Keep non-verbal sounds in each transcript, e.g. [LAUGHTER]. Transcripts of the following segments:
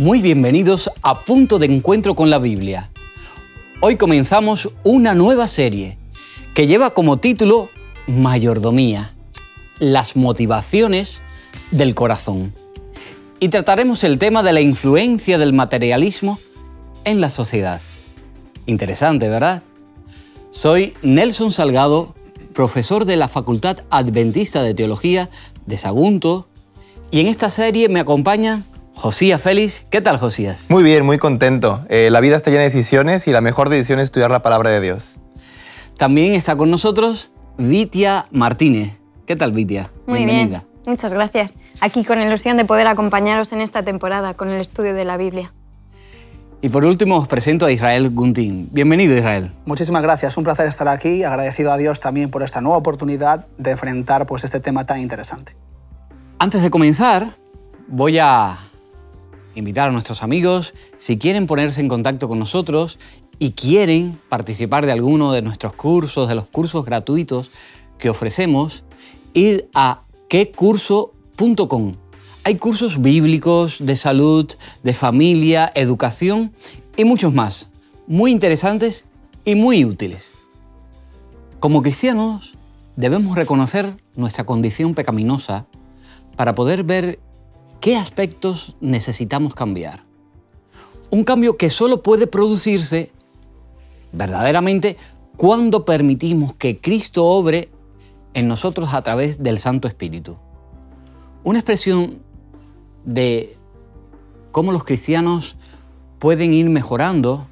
Muy bienvenidos a Punto de Encuentro con la Biblia. Hoy comenzamos una nueva serie que lleva como título Mayordomía, las motivaciones del corazón. Y trataremos el tema de la influencia del materialismo en la sociedad. Interesante, ¿verdad? Soy Nelson Salgado, profesor de la Facultad Adventista de Teología de Sagunto, y en esta serie me acompaña Josías Félix. ¿Qué tal, Josías? Muy bien, muy contento. Eh, la vida está llena de decisiones y la mejor decisión es estudiar la palabra de Dios. También está con nosotros Vitia Martínez. ¿Qué tal, Vitia? Muy Bienvenida. bien. Muchas gracias. Aquí con ilusión de poder acompañaros en esta temporada con el estudio de la Biblia. Y por último os presento a Israel Guntín. Bienvenido Israel. Muchísimas gracias, un placer estar aquí, agradecido a Dios también por esta nueva oportunidad de enfrentar pues, este tema tan interesante. Antes de comenzar, voy a invitar a nuestros amigos, si quieren ponerse en contacto con nosotros y quieren participar de alguno de nuestros cursos, de los cursos gratuitos que ofrecemos, ir a quecurso.com. Hay cursos bíblicos, de salud, de familia, educación y muchos más, muy interesantes y muy útiles. Como cristianos, debemos reconocer nuestra condición pecaminosa para poder ver ¿Qué aspectos necesitamos cambiar? Un cambio que solo puede producirse verdaderamente cuando permitimos que Cristo obre en nosotros a través del Santo Espíritu. Una expresión de cómo los cristianos pueden ir mejorando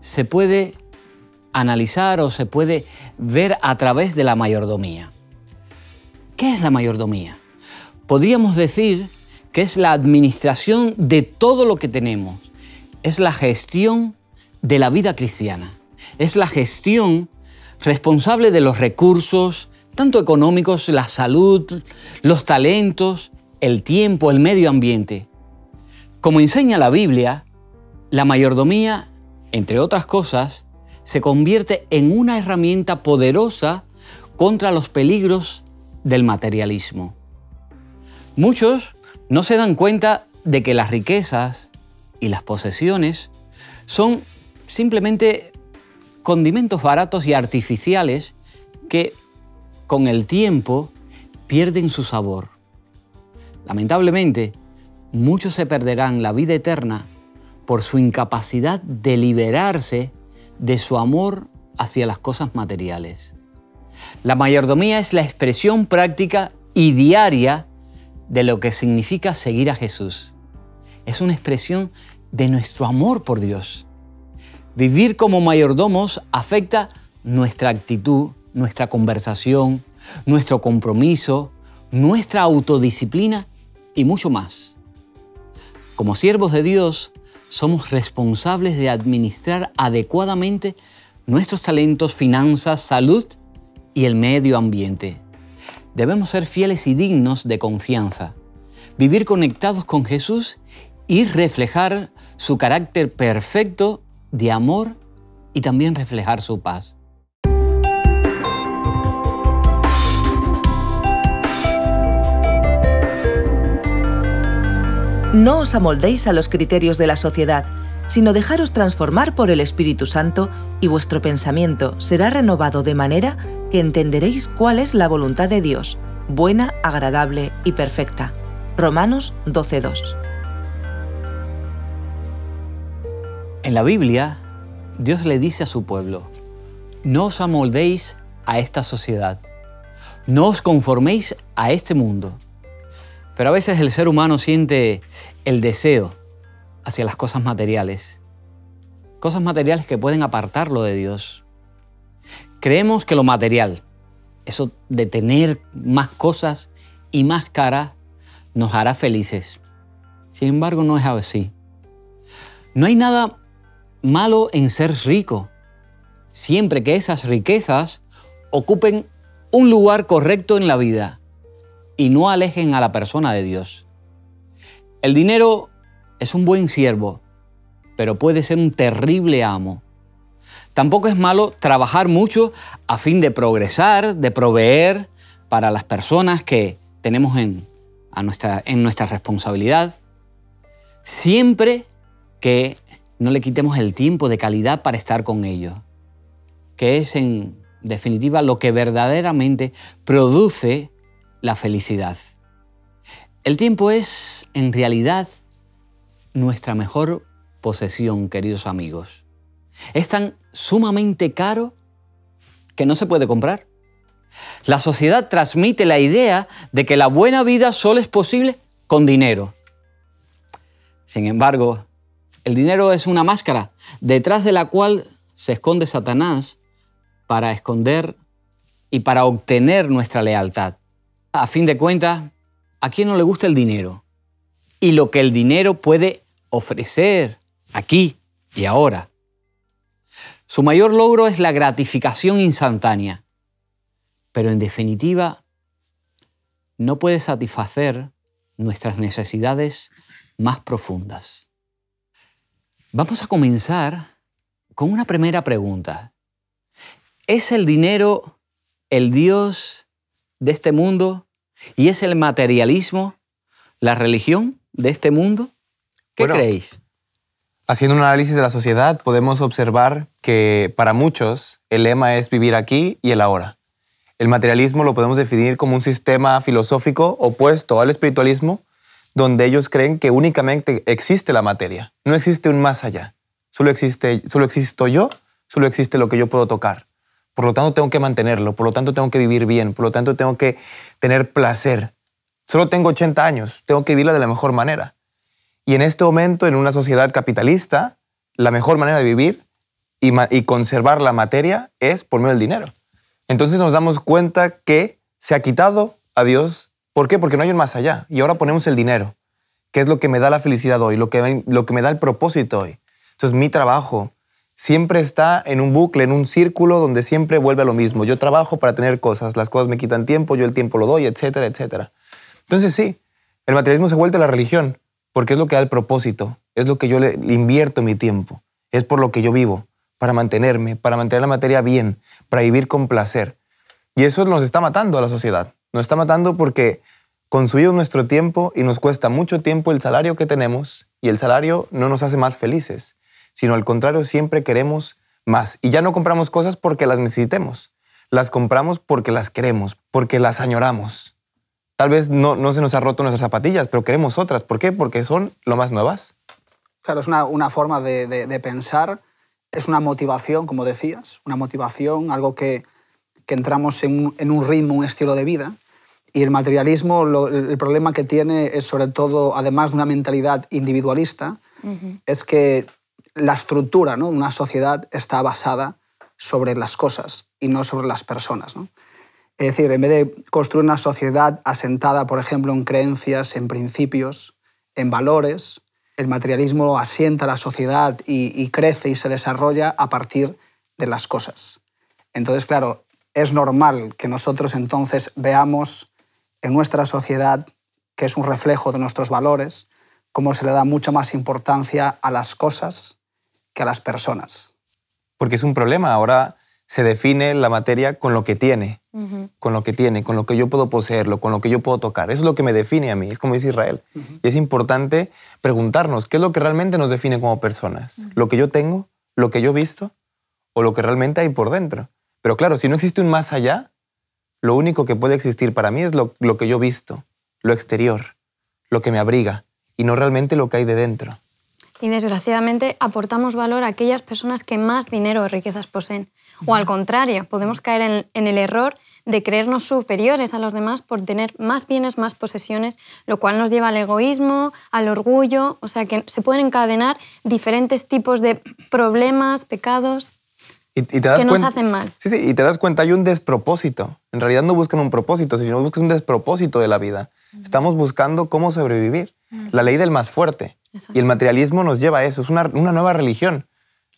se puede analizar o se puede ver a través de la mayordomía. ¿Qué es la mayordomía? Podríamos decir que es la administración de todo lo que tenemos. Es la gestión de la vida cristiana. Es la gestión responsable de los recursos, tanto económicos, la salud, los talentos, el tiempo, el medio ambiente. Como enseña la Biblia, la mayordomía, entre otras cosas, se convierte en una herramienta poderosa contra los peligros del materialismo. Muchos no se dan cuenta de que las riquezas y las posesiones son simplemente condimentos baratos y artificiales que con el tiempo pierden su sabor. Lamentablemente, muchos se perderán la vida eterna por su incapacidad de liberarse de su amor hacia las cosas materiales. La mayordomía es la expresión práctica y diaria de lo que significa seguir a Jesús. Es una expresión de nuestro amor por Dios. Vivir como mayordomos afecta nuestra actitud, nuestra conversación, nuestro compromiso, nuestra autodisciplina y mucho más. Como siervos de Dios, somos responsables de administrar adecuadamente nuestros talentos, finanzas, salud y el medio ambiente debemos ser fieles y dignos de confianza, vivir conectados con Jesús y reflejar su carácter perfecto de amor y también reflejar su paz. No os amoldéis a los criterios de la sociedad sino dejaros transformar por el Espíritu Santo y vuestro pensamiento será renovado de manera que entenderéis cuál es la voluntad de Dios, buena, agradable y perfecta. Romanos 12.2 En la Biblia, Dios le dice a su pueblo, no os amoldéis a esta sociedad, no os conforméis a este mundo. Pero a veces el ser humano siente el deseo hacia las cosas materiales, cosas materiales que pueden apartarlo de Dios. Creemos que lo material, eso de tener más cosas y más caras, nos hará felices. Sin embargo, no es así. No hay nada malo en ser rico, siempre que esas riquezas ocupen un lugar correcto en la vida y no alejen a la persona de Dios. El dinero es un buen siervo, pero puede ser un terrible amo. Tampoco es malo trabajar mucho a fin de progresar, de proveer para las personas que tenemos en, nuestra, en nuestra responsabilidad, siempre que no le quitemos el tiempo de calidad para estar con ellos, que es en definitiva lo que verdaderamente produce la felicidad. El tiempo es en realidad nuestra mejor posesión, queridos amigos. Es tan sumamente caro que no se puede comprar. La sociedad transmite la idea de que la buena vida solo es posible con dinero. Sin embargo, el dinero es una máscara detrás de la cual se esconde Satanás para esconder y para obtener nuestra lealtad. A fin de cuentas, ¿a quién no le gusta el dinero? y lo que el dinero puede ofrecer aquí y ahora. Su mayor logro es la gratificación instantánea, pero en definitiva no puede satisfacer nuestras necesidades más profundas. Vamos a comenzar con una primera pregunta. ¿Es el dinero el Dios de este mundo y es el materialismo la religión? de este mundo? ¿Qué creéis? Haciendo un análisis de la sociedad, podemos observar que para muchos el lema es vivir aquí y el ahora. El materialismo lo podemos definir como un sistema filosófico opuesto al espiritualismo, donde ellos creen que únicamente existe la materia, no existe un más allá. Solo, existe, solo existo yo, solo existe lo que yo puedo tocar. Por lo tanto, tengo que mantenerlo, por lo tanto, tengo que vivir bien, por lo tanto, tengo que tener placer, Solo tengo 80 años, tengo que vivirla de la mejor manera. Y en este momento, en una sociedad capitalista, la mejor manera de vivir y, y conservar la materia es por medio del dinero. Entonces nos damos cuenta que se ha quitado a Dios. ¿Por qué? Porque no hay un más allá. Y ahora ponemos el dinero, que es lo que me da la felicidad hoy, lo que, lo que me da el propósito hoy. Entonces mi trabajo, siempre está en un bucle, en un círculo donde siempre vuelve a lo mismo. Yo trabajo para tener cosas, las cosas me quitan tiempo, yo el tiempo lo doy, etcétera, etcétera. Entonces sí, el materialismo se ha vuelto la religión, porque es lo que da el propósito, es lo que yo le invierto mi tiempo, es por lo que yo vivo, para mantenerme, para mantener la materia bien, para vivir con placer. Y eso nos está matando a la sociedad, nos está matando porque consumimos nuestro tiempo y nos cuesta mucho tiempo el salario que tenemos y el salario no nos hace más felices, sino al contrario, siempre queremos más. Y ya no compramos cosas porque las necesitemos, las compramos porque las queremos, porque las añoramos. Tal vez no, se nos ha roto nuestras zapatillas, pero queremos otras. ¿Por qué? Porque son lo más nuevas. Claro, es una, forma de, pensar, es una motivación, como decías, una motivación, algo que, entramos en un, ritmo, un estilo de vida. Y el materialismo, el problema que tiene es sobre todo, además de una mentalidad individualista, es que la estructura ¿no? una sociedad está basada sobre las cosas y no sobre las personas. ¿no? Es decir, en vez de construir una sociedad asentada, por ejemplo, en creencias, en principios, en valores, el materialismo asienta la sociedad y, y crece y se desarrolla a partir de las cosas. Entonces, claro, es normal que nosotros entonces veamos en nuestra sociedad, que es un reflejo de nuestros valores, cómo se le da mucha más importancia a las cosas que a las personas. Porque es un problema ahora se define la materia con lo que tiene, con lo que tiene, con lo que yo puedo poseerlo, con lo que yo puedo tocar. Eso es lo que me define a mí, es como dice Israel. Y es importante preguntarnos qué es lo que realmente nos define como personas. Lo que yo tengo, lo que yo he visto o lo que realmente hay por dentro. Pero claro, si no existe un más allá, lo único que puede existir para mí es lo, lo que yo he visto, lo exterior, lo que me abriga y no realmente lo que hay de dentro. Y desgraciadamente aportamos valor a aquellas personas que más dinero o riquezas poseen. O al contrario, podemos caer en, el error de creernos superiores a los demás por tener más bienes, más posesiones, lo cual nos lleva al egoísmo, al orgullo, o sea que se pueden encadenar diferentes tipos de problemas, pecados que nos hacen mal. Sí, sí, y te das cuenta, hay un despropósito. En realidad no buscan un propósito, sino buscan un despropósito de la vida. Estamos buscando cómo sobrevivir. La ley del más fuerte. Y el materialismo nos lleva a eso, es una nueva religión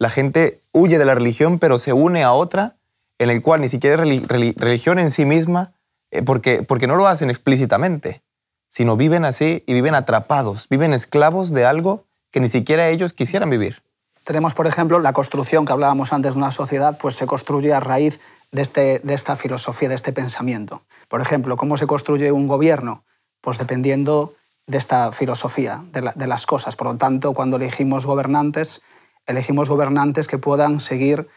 la gente huye de la religión, pero se une a otra en el cual ni siquiera es religión en sí misma, eh, porque, porque no lo hacen explícitamente, sino viven así y viven atrapados, viven esclavos de algo que ni siquiera ellos quisieran vivir. Tenemos, por ejemplo, la construcción que hablábamos antes de una sociedad, pues se construye a raíz de, este, de esta filosofía, de este pensamiento. Por ejemplo, ¿cómo se construye un gobierno? Pues dependiendo de esta filosofía, de las cosas. Por lo tanto, cuando elegimos gobernantes, elegimos gobernantes que puedan seguir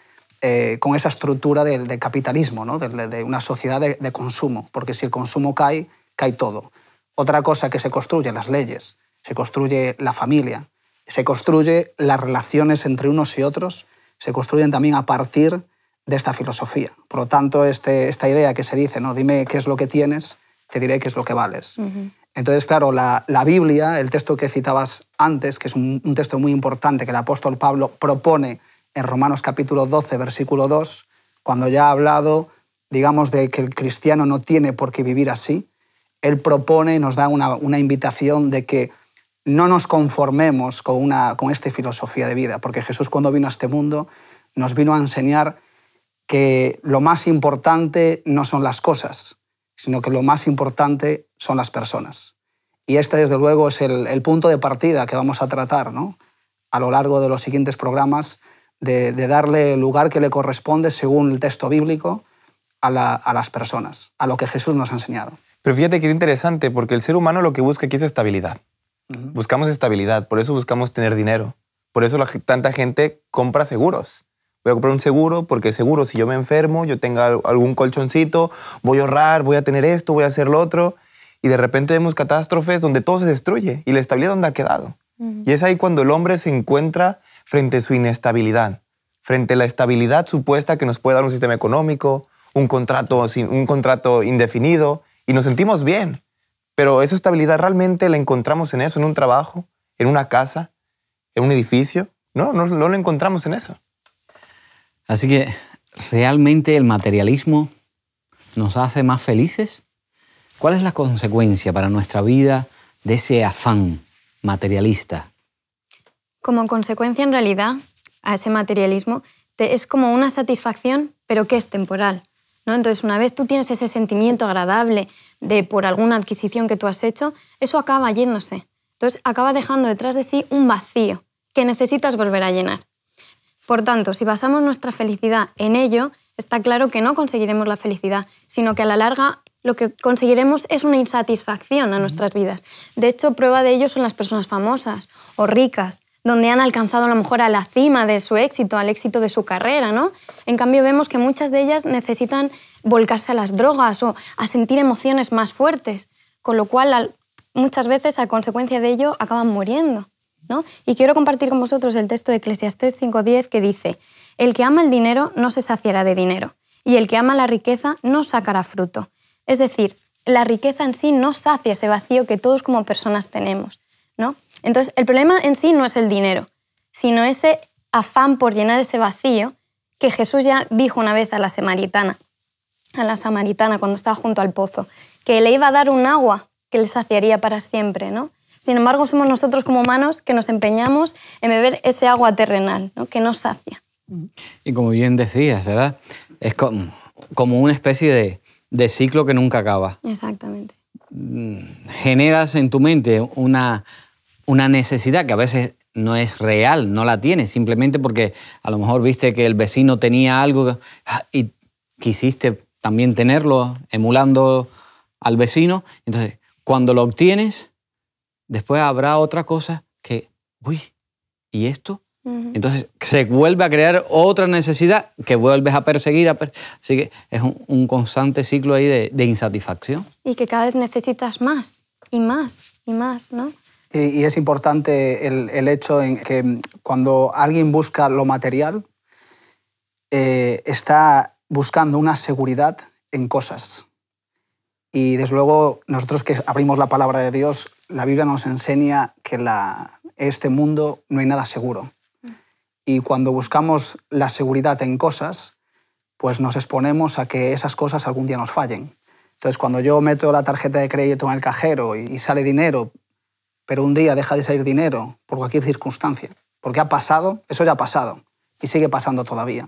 eh, con esa estructura del, capitalismo, ¿no? de, una sociedad de, consumo, porque si el consumo cae, cae todo. Otra cosa que se construye, las leyes, se construye la familia, se construye las relaciones entre unos y otros, se construyen también a partir de esta filosofía. Por lo tanto, este, esta idea que se dice, ¿no? dime qué es lo que tienes, te diré qué es lo que vales. Entonces, claro, la, Biblia, el texto que citabas antes, que es un, texto muy importante que el apóstol Pablo propone en Romanos capítulo 12, versículo 2, cuando ya ha hablado, digamos, de que el cristiano no tiene por qué vivir así, él propone y nos da una, invitación de que no nos conformemos con, una, con esta filosofía de vida, porque Jesús cuando vino a este mundo nos vino a enseñar que lo más importante no son las cosas, sino que lo más importante son las personas. Y este, desde luego, es el, punto de partida que vamos a tratar ¿no? a lo largo de los siguientes programas, de, darle el lugar que le corresponde, según el texto bíblico, a, las personas, a lo que Jesús nos ha enseñado. Pero fíjate que es interesante, porque el ser humano lo que busca aquí es estabilidad. Buscamos estabilidad, por eso buscamos tener dinero. Por eso la, tanta gente compra seguros voy a comprar un seguro porque seguro si yo me enfermo, yo tenga algún colchoncito, voy a ahorrar, voy a tener esto, voy a hacer lo otro. Y de repente vemos catástrofes donde todo se destruye y la estabilidad donde ha quedado. Y es ahí cuando el hombre se encuentra frente a su inestabilidad, frente a la estabilidad supuesta que nos puede dar un sistema económico, un contrato, un contrato indefinido, y nos sentimos bien. Pero esa estabilidad realmente la encontramos en eso, en un trabajo, en una casa, en un edificio. no, no lo encontramos en eso. Así que realmente el materialismo nos hace más felices. ¿Cuál es la consecuencia para nuestra vida de ese afán materialista? Como consecuencia, en realidad, a ese materialismo te, es como una satisfacción, pero que es temporal. ¿no? Entonces, una vez tú tienes ese sentimiento agradable de por alguna adquisición que tú has hecho, eso acaba yéndose. Entonces, acaba dejando detrás de sí un vacío que necesitas volver a llenar. Por tanto, si basamos nuestra felicidad en ello, está claro que no conseguiremos la felicidad, sino que a la larga lo que conseguiremos es una insatisfacción a nuestras vidas. De hecho, prueba de ello son las personas famosas o ricas, donde han alcanzado a lo mejor a la cima de su éxito, al éxito de su carrera, ¿no? En cambio, vemos que muchas de ellas necesitan volcarse a las drogas o a sentir emociones más fuertes, con lo cual muchas veces a consecuencia de ello acaban muriendo. Y quiero compartir con vosotros el texto de Eclesiastés 5.10 que dice, el que ama el dinero no se saciará de dinero, y el que ama la riqueza no sacará fruto. Es decir, la riqueza en sí no sacia ese vacío que todos como personas tenemos. ¿no? Entonces, el problema en sí no es el dinero, sino ese afán por llenar ese vacío que Jesús ya dijo una vez a la samaritana, a la samaritana cuando estaba junto al pozo, que le iba a dar un agua que le saciaría para siempre, ¿no? Sin embargo, somos nosotros como humanos que nos empeñamos en beber ese agua terrenal, ¿no? que nos sacia. Y como bien decías, ¿verdad? Es como, una especie de, ciclo que nunca acaba. Exactamente. Mm, generas en tu mente una, una necesidad que a veces no es real, no la tienes, simplemente porque a lo mejor viste que el vecino tenía algo ah, y quisiste también tenerlo emulando al vecino. Entonces, cuando lo obtienes, después habrá otra cosa que, uy, ¿y esto? Entonces se vuelve a crear otra necesidad que vuelves a perseguir. Así que es un, constante ciclo ahí de, insatisfacción. Y que cada vez necesitas más y más y más, ¿no? Y, es importante el, hecho en que cuando alguien busca lo material, eh, está buscando una seguridad en cosas. Y desde luego, nosotros que abrimos la palabra de Dios, la Biblia nos enseña que en este mundo no hay nada seguro. Mm. Y cuando buscamos la seguridad en cosas, pues nos exponemos a que esas cosas algún día nos fallen. Entonces, cuando yo meto la tarjeta de crédito en el cajero y sale dinero, pero un día deja de salir dinero por cualquier circunstancia, porque ha pasado, eso ya ha pasado y sigue pasando todavía.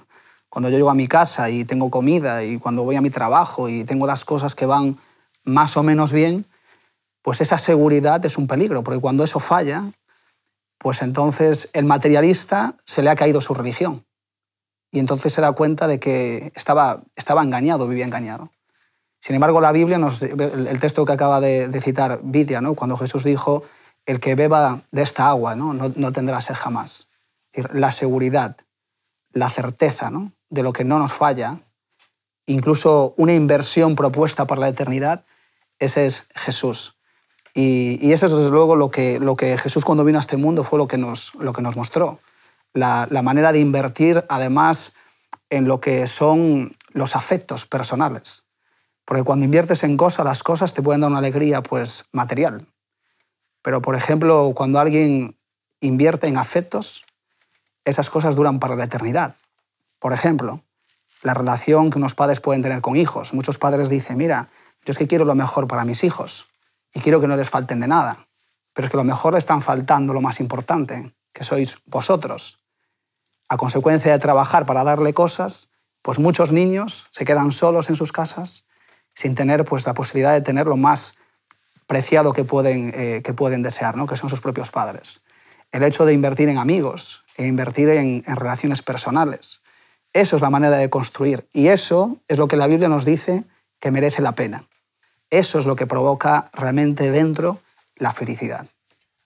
Cuando yo llego a mi casa y tengo comida y cuando voy a mi trabajo y tengo las cosas que van más o menos bien, pues esa seguridad es un peligro, porque cuando eso falla, pues entonces el materialista se le ha caído su religión. Y entonces se da cuenta de que estaba, estaba engañado, vivía engañado. Sin embargo, la Biblia, nos, el texto que acaba de, citar Vidia, ¿no? cuando Jesús dijo, el que beba de esta agua no, no, tendrá sed jamás. la seguridad, la certeza de lo que no nos falla, incluso una inversión propuesta para la eternidad, ese es Jesús. Y, eso es desde luego lo que, lo que Jesús cuando vino a este mundo fue lo que nos, lo que nos mostró. La, la manera de invertir además en lo que son los afectos personales. Porque cuando inviertes en cosas, las cosas te pueden dar una alegría pues, material. Pero, por ejemplo, cuando alguien invierte en afectos, esas cosas duran para la eternidad. Por ejemplo, la relación que unos padres pueden tener con hijos. Muchos padres dicen, mira, yo es que quiero lo mejor para mis hijos y quiero que no les falten de nada, pero es que lo mejor le están faltando lo más importante, que sois vosotros. A consecuencia de trabajar para darle cosas, pues muchos niños se quedan solos en sus casas sin tener pues la posibilidad de tener lo más preciado que pueden, eh, que pueden desear, ¿no? que son sus propios padres. El hecho de invertir en amigos e invertir en, en relaciones personales. Eso es la manera de construir y eso es lo que la Biblia nos dice que merece la pena. Eso es lo que provoca realmente dentro la felicidad.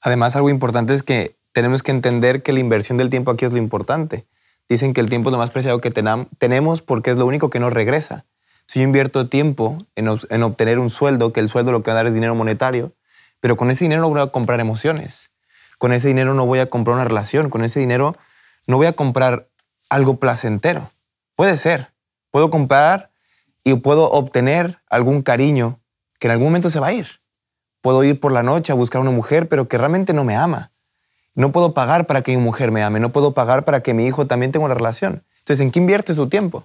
Además, algo importante es que tenemos que entender que la inversión del tiempo aquí es lo importante. Dicen que el tiempo es lo más preciado que tenemos porque es lo único que nos regresa. Si yo invierto tiempo en, obtener un sueldo, que el sueldo lo que va a dar es dinero monetario, pero con ese dinero no voy a comprar emociones, con ese dinero no voy a comprar una relación, con ese dinero no voy a comprar algo placentero. Puede ser, puedo comprar y puedo obtener algún cariño que en algún momento se va a ir. Puedo ir por la noche a buscar una mujer, pero que realmente no me ama. No puedo pagar para que mi mujer me ame, no puedo pagar para que mi hijo también tenga una relación. Entonces, ¿en qué inviertes tu tiempo?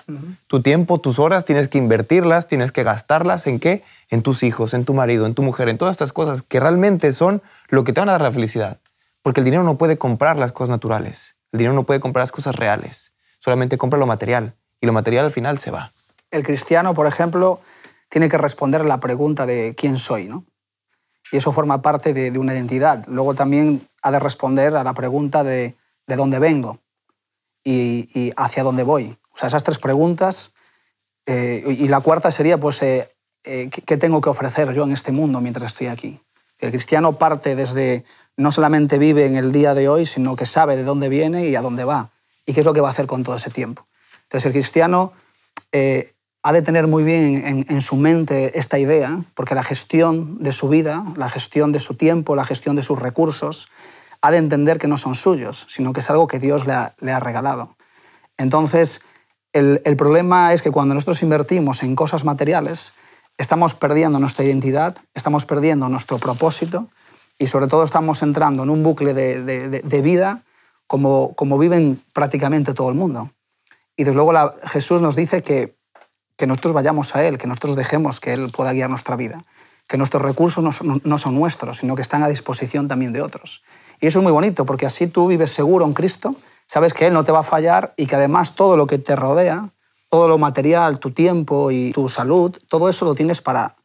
Tu tiempo, tus horas, tienes que invertirlas, tienes que gastarlas en qué? En tus hijos, en tu marido, en tu mujer, en todas estas cosas que realmente son lo que te van a dar la felicidad. Porque el dinero no puede comprar las cosas naturales, el dinero no puede comprar las cosas reales, solamente compra lo material y lo material al final se va. El cristiano, por ejemplo, tiene que responder a la pregunta de quién soy, ¿no? Y eso forma parte de, una identidad. Luego también ha de responder a la pregunta de, de dónde vengo y, hacia dónde voy. O sea, esas tres preguntas. Eh, y la cuarta sería, pues, eh, eh, ¿qué tengo que ofrecer yo en este mundo mientras estoy aquí? El cristiano parte desde, no solamente vive en el día de hoy, sino que sabe de dónde viene y a dónde va, y qué es lo que va a hacer con todo ese tiempo. Entonces, el cristiano ha de tener muy bien en, su mente esta idea, porque la gestión de su vida, la gestión de su tiempo, la gestión de sus recursos, ha de entender que no son suyos, sino que es algo que Dios le ha, regalado. Entonces, el, problema es que cuando nosotros invertimos en cosas materiales, estamos perdiendo nuestra identidad, estamos perdiendo nuestro propósito y sobre todo estamos entrando en un bucle de, vida como, como viven prácticamente todo el mundo. Y desde luego la, Jesús nos dice que que nosotros vayamos a Él, que nosotros dejemos que Él pueda guiar nuestra vida, que nuestros recursos no son, nuestros, sino que están a disposición también de otros. Y eso es muy bonito, porque así tú vives seguro en Cristo, sabes que Él no te va a fallar y que además todo lo que te rodea, todo lo material, tu tiempo y tu salud, todo eso lo tienes para,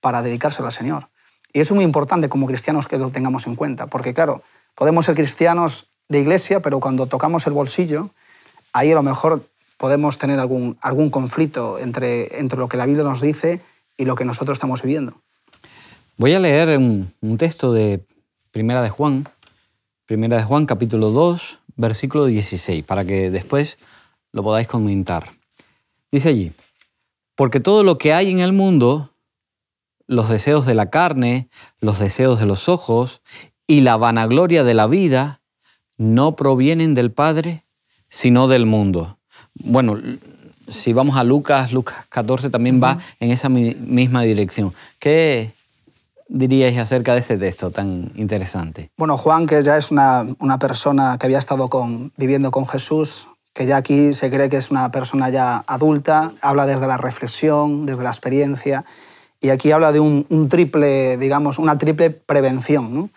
para dedicárselo al Señor. Y eso es muy importante como cristianos que lo tengamos en cuenta, porque claro, podemos ser cristianos de iglesia, pero cuando tocamos el bolsillo, ahí a lo mejor podemos tener algún, algún conflicto entre, lo que la Biblia nos dice y lo que nosotros estamos viviendo. Voy a leer un, texto de Primera de Juan, Primera de Juan capítulo 2, versículo 16, para que después lo podáis comentar. Dice allí, porque todo lo que hay en el mundo, los deseos de la carne, los deseos de los ojos y la vanagloria de la vida, no provienen del Padre, sino del mundo bueno, si vamos a Lucas, Lucas 14 también va en esa misma dirección. ¿Qué diríais acerca de este texto tan interesante? Bueno, Juan, que ya es una, persona que había estado con, viviendo con Jesús, que ya aquí se cree que es una persona ya adulta, habla desde la reflexión, desde la experiencia, y aquí habla de un, triple, digamos, una triple prevención.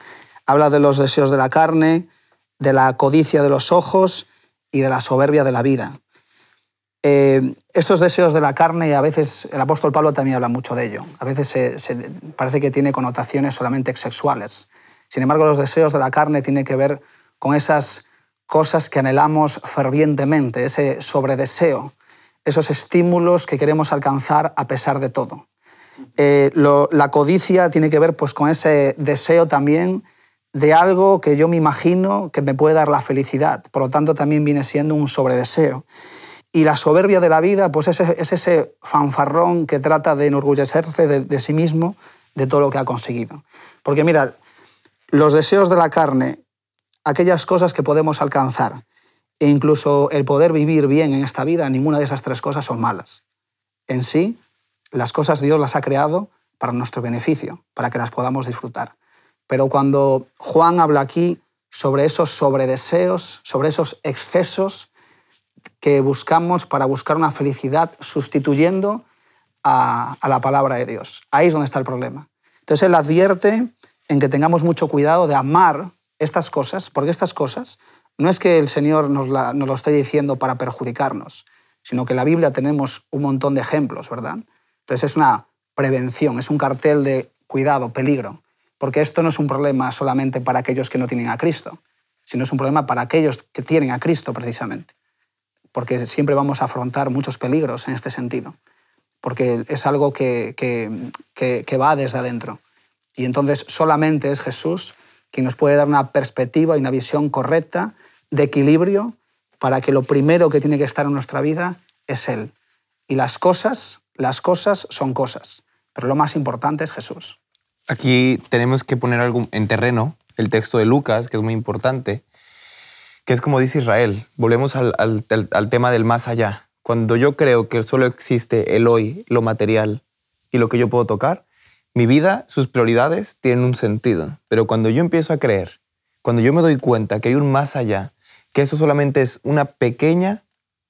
Habla de los deseos de la carne, de la codicia de los ojos y de la soberbia de la vida. Eh, estos deseos de la carne, y a veces el apóstol Pablo también habla mucho de ello. A veces parece que tiene connotaciones solamente sexuales. Sin embargo, los deseos de la carne tienen que ver con esas cosas que anhelamos fervientemente, ese sobredeseo, esos estímulos que queremos alcanzar a pesar de todo. Eh, la codicia tiene que ver pues, con ese deseo también de algo que yo me imagino que me puede dar la felicidad. Por lo tanto, también viene siendo un sobredeseo. Y la soberbia de la vida pues es, ese fanfarrón que trata de enorgullecerse de, de sí mismo, de todo lo que ha conseguido. Porque mira, los deseos de la carne, aquellas cosas que podemos alcanzar, e incluso el poder vivir bien en esta vida, ninguna de esas tres cosas son malas. En sí, las cosas Dios las ha creado para nuestro beneficio, para que las podamos disfrutar. Pero cuando Juan habla aquí sobre esos sobredeseos, sobre esos excesos, que buscamos para buscar una felicidad sustituyendo a, la palabra de Dios. Ahí es donde está el problema. Entonces Él advierte en que tengamos mucho cuidado de amar estas cosas, porque estas cosas no es que el Señor nos, nos lo esté diciendo para perjudicarnos, sino que en la Biblia tenemos un montón de ejemplos, ¿verdad? Entonces es una prevención, es un cartel de cuidado, peligro, porque esto no es un problema solamente para aquellos que no tienen a Cristo, sino es un problema para aquellos que tienen a Cristo precisamente porque siempre vamos a afrontar muchos peligros en este sentido, porque es algo que, va desde adentro. Y entonces solamente es Jesús quien nos puede dar una perspectiva y una visión correcta de equilibrio para que lo primero que tiene que estar en nuestra vida es Él. Y las cosas, las cosas son cosas, pero lo más importante es Jesús. Aquí tenemos que poner algo en terreno, el texto de Lucas, que es muy importante, que es como dice Israel, volvemos al, tema del más allá. Cuando yo creo que solo existe el hoy, lo material y lo que yo puedo tocar, mi vida, sus prioridades tienen un sentido. Pero cuando yo empiezo a creer, cuando yo me doy cuenta que hay un más allá, que eso solamente es una pequeña,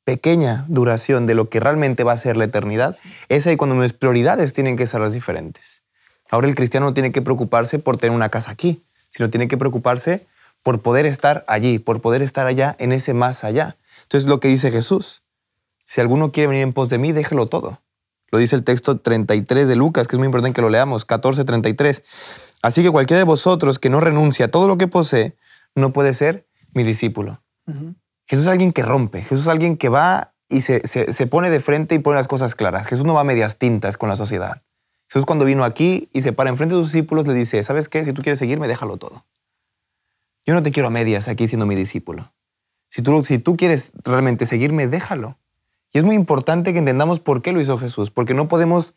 pequeña duración de lo que realmente va a ser la eternidad, es ahí cuando mis prioridades tienen que ser las diferentes. Ahora el cristiano no tiene que preocuparse por tener una casa aquí, sino tiene que preocuparse por poder estar allí, por poder estar allá, en ese más allá. Entonces lo que dice Jesús, si alguno quiere venir en pos de mí, déjelo todo. Lo dice el texto 33 de Lucas, que es muy importante que lo leamos, 14-33. Así que cualquiera de vosotros que no renuncia a todo lo que posee, no puede ser mi discípulo. Jesús es alguien que rompe, Jesús es alguien que va y se, se, pone de frente y pone las cosas claras. Jesús no va a medias tintas con la sociedad. Jesús cuando vino aquí y se para enfrente de sus discípulos le dice, ¿sabes qué? Si tú quieres seguirme, déjalo todo. Yo no te quiero a medias aquí siendo mi discípulo. Si tú, si tú quieres realmente seguirme, déjalo. Y es muy importante que entendamos por qué lo hizo Jesús, porque no podemos,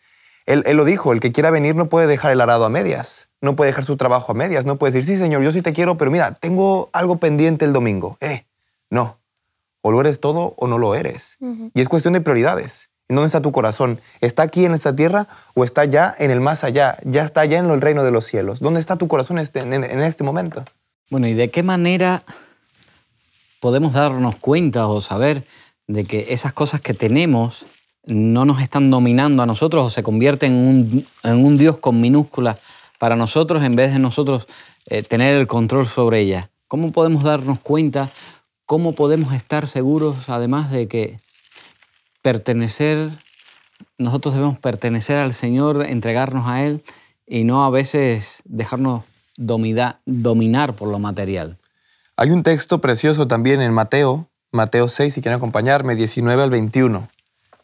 él, lo dijo, el que quiera venir no puede dejar el arado a medias, no puede dejar su trabajo a medias, no puede decir, sí Señor, yo sí te quiero, pero mira, tengo algo pendiente el domingo. Eh, no, o lo eres todo o no lo eres. Y es cuestión de prioridades. dónde está tu corazón? ¿Está aquí en esta tierra o está ya en el más allá? ¿Ya está allá en el reino de los cielos? ¿Dónde está tu corazón este, en, este momento? Bueno, ¿y de qué manera podemos darnos cuenta o saber de que esas cosas que tenemos no nos están dominando a nosotros o se convierten en un, Dios con minúsculas para nosotros en vez de nosotros eh, tener el control sobre ellas? ¿Cómo podemos darnos cuenta? ¿Cómo podemos estar seguros además de que pertenecer, nosotros debemos pertenecer al Señor, entregarnos a Él y no a veces dejarnos dominar por lo material. Hay un texto precioso también en Mateo, Mateo 6, si quieren acompañarme, 19 al 21,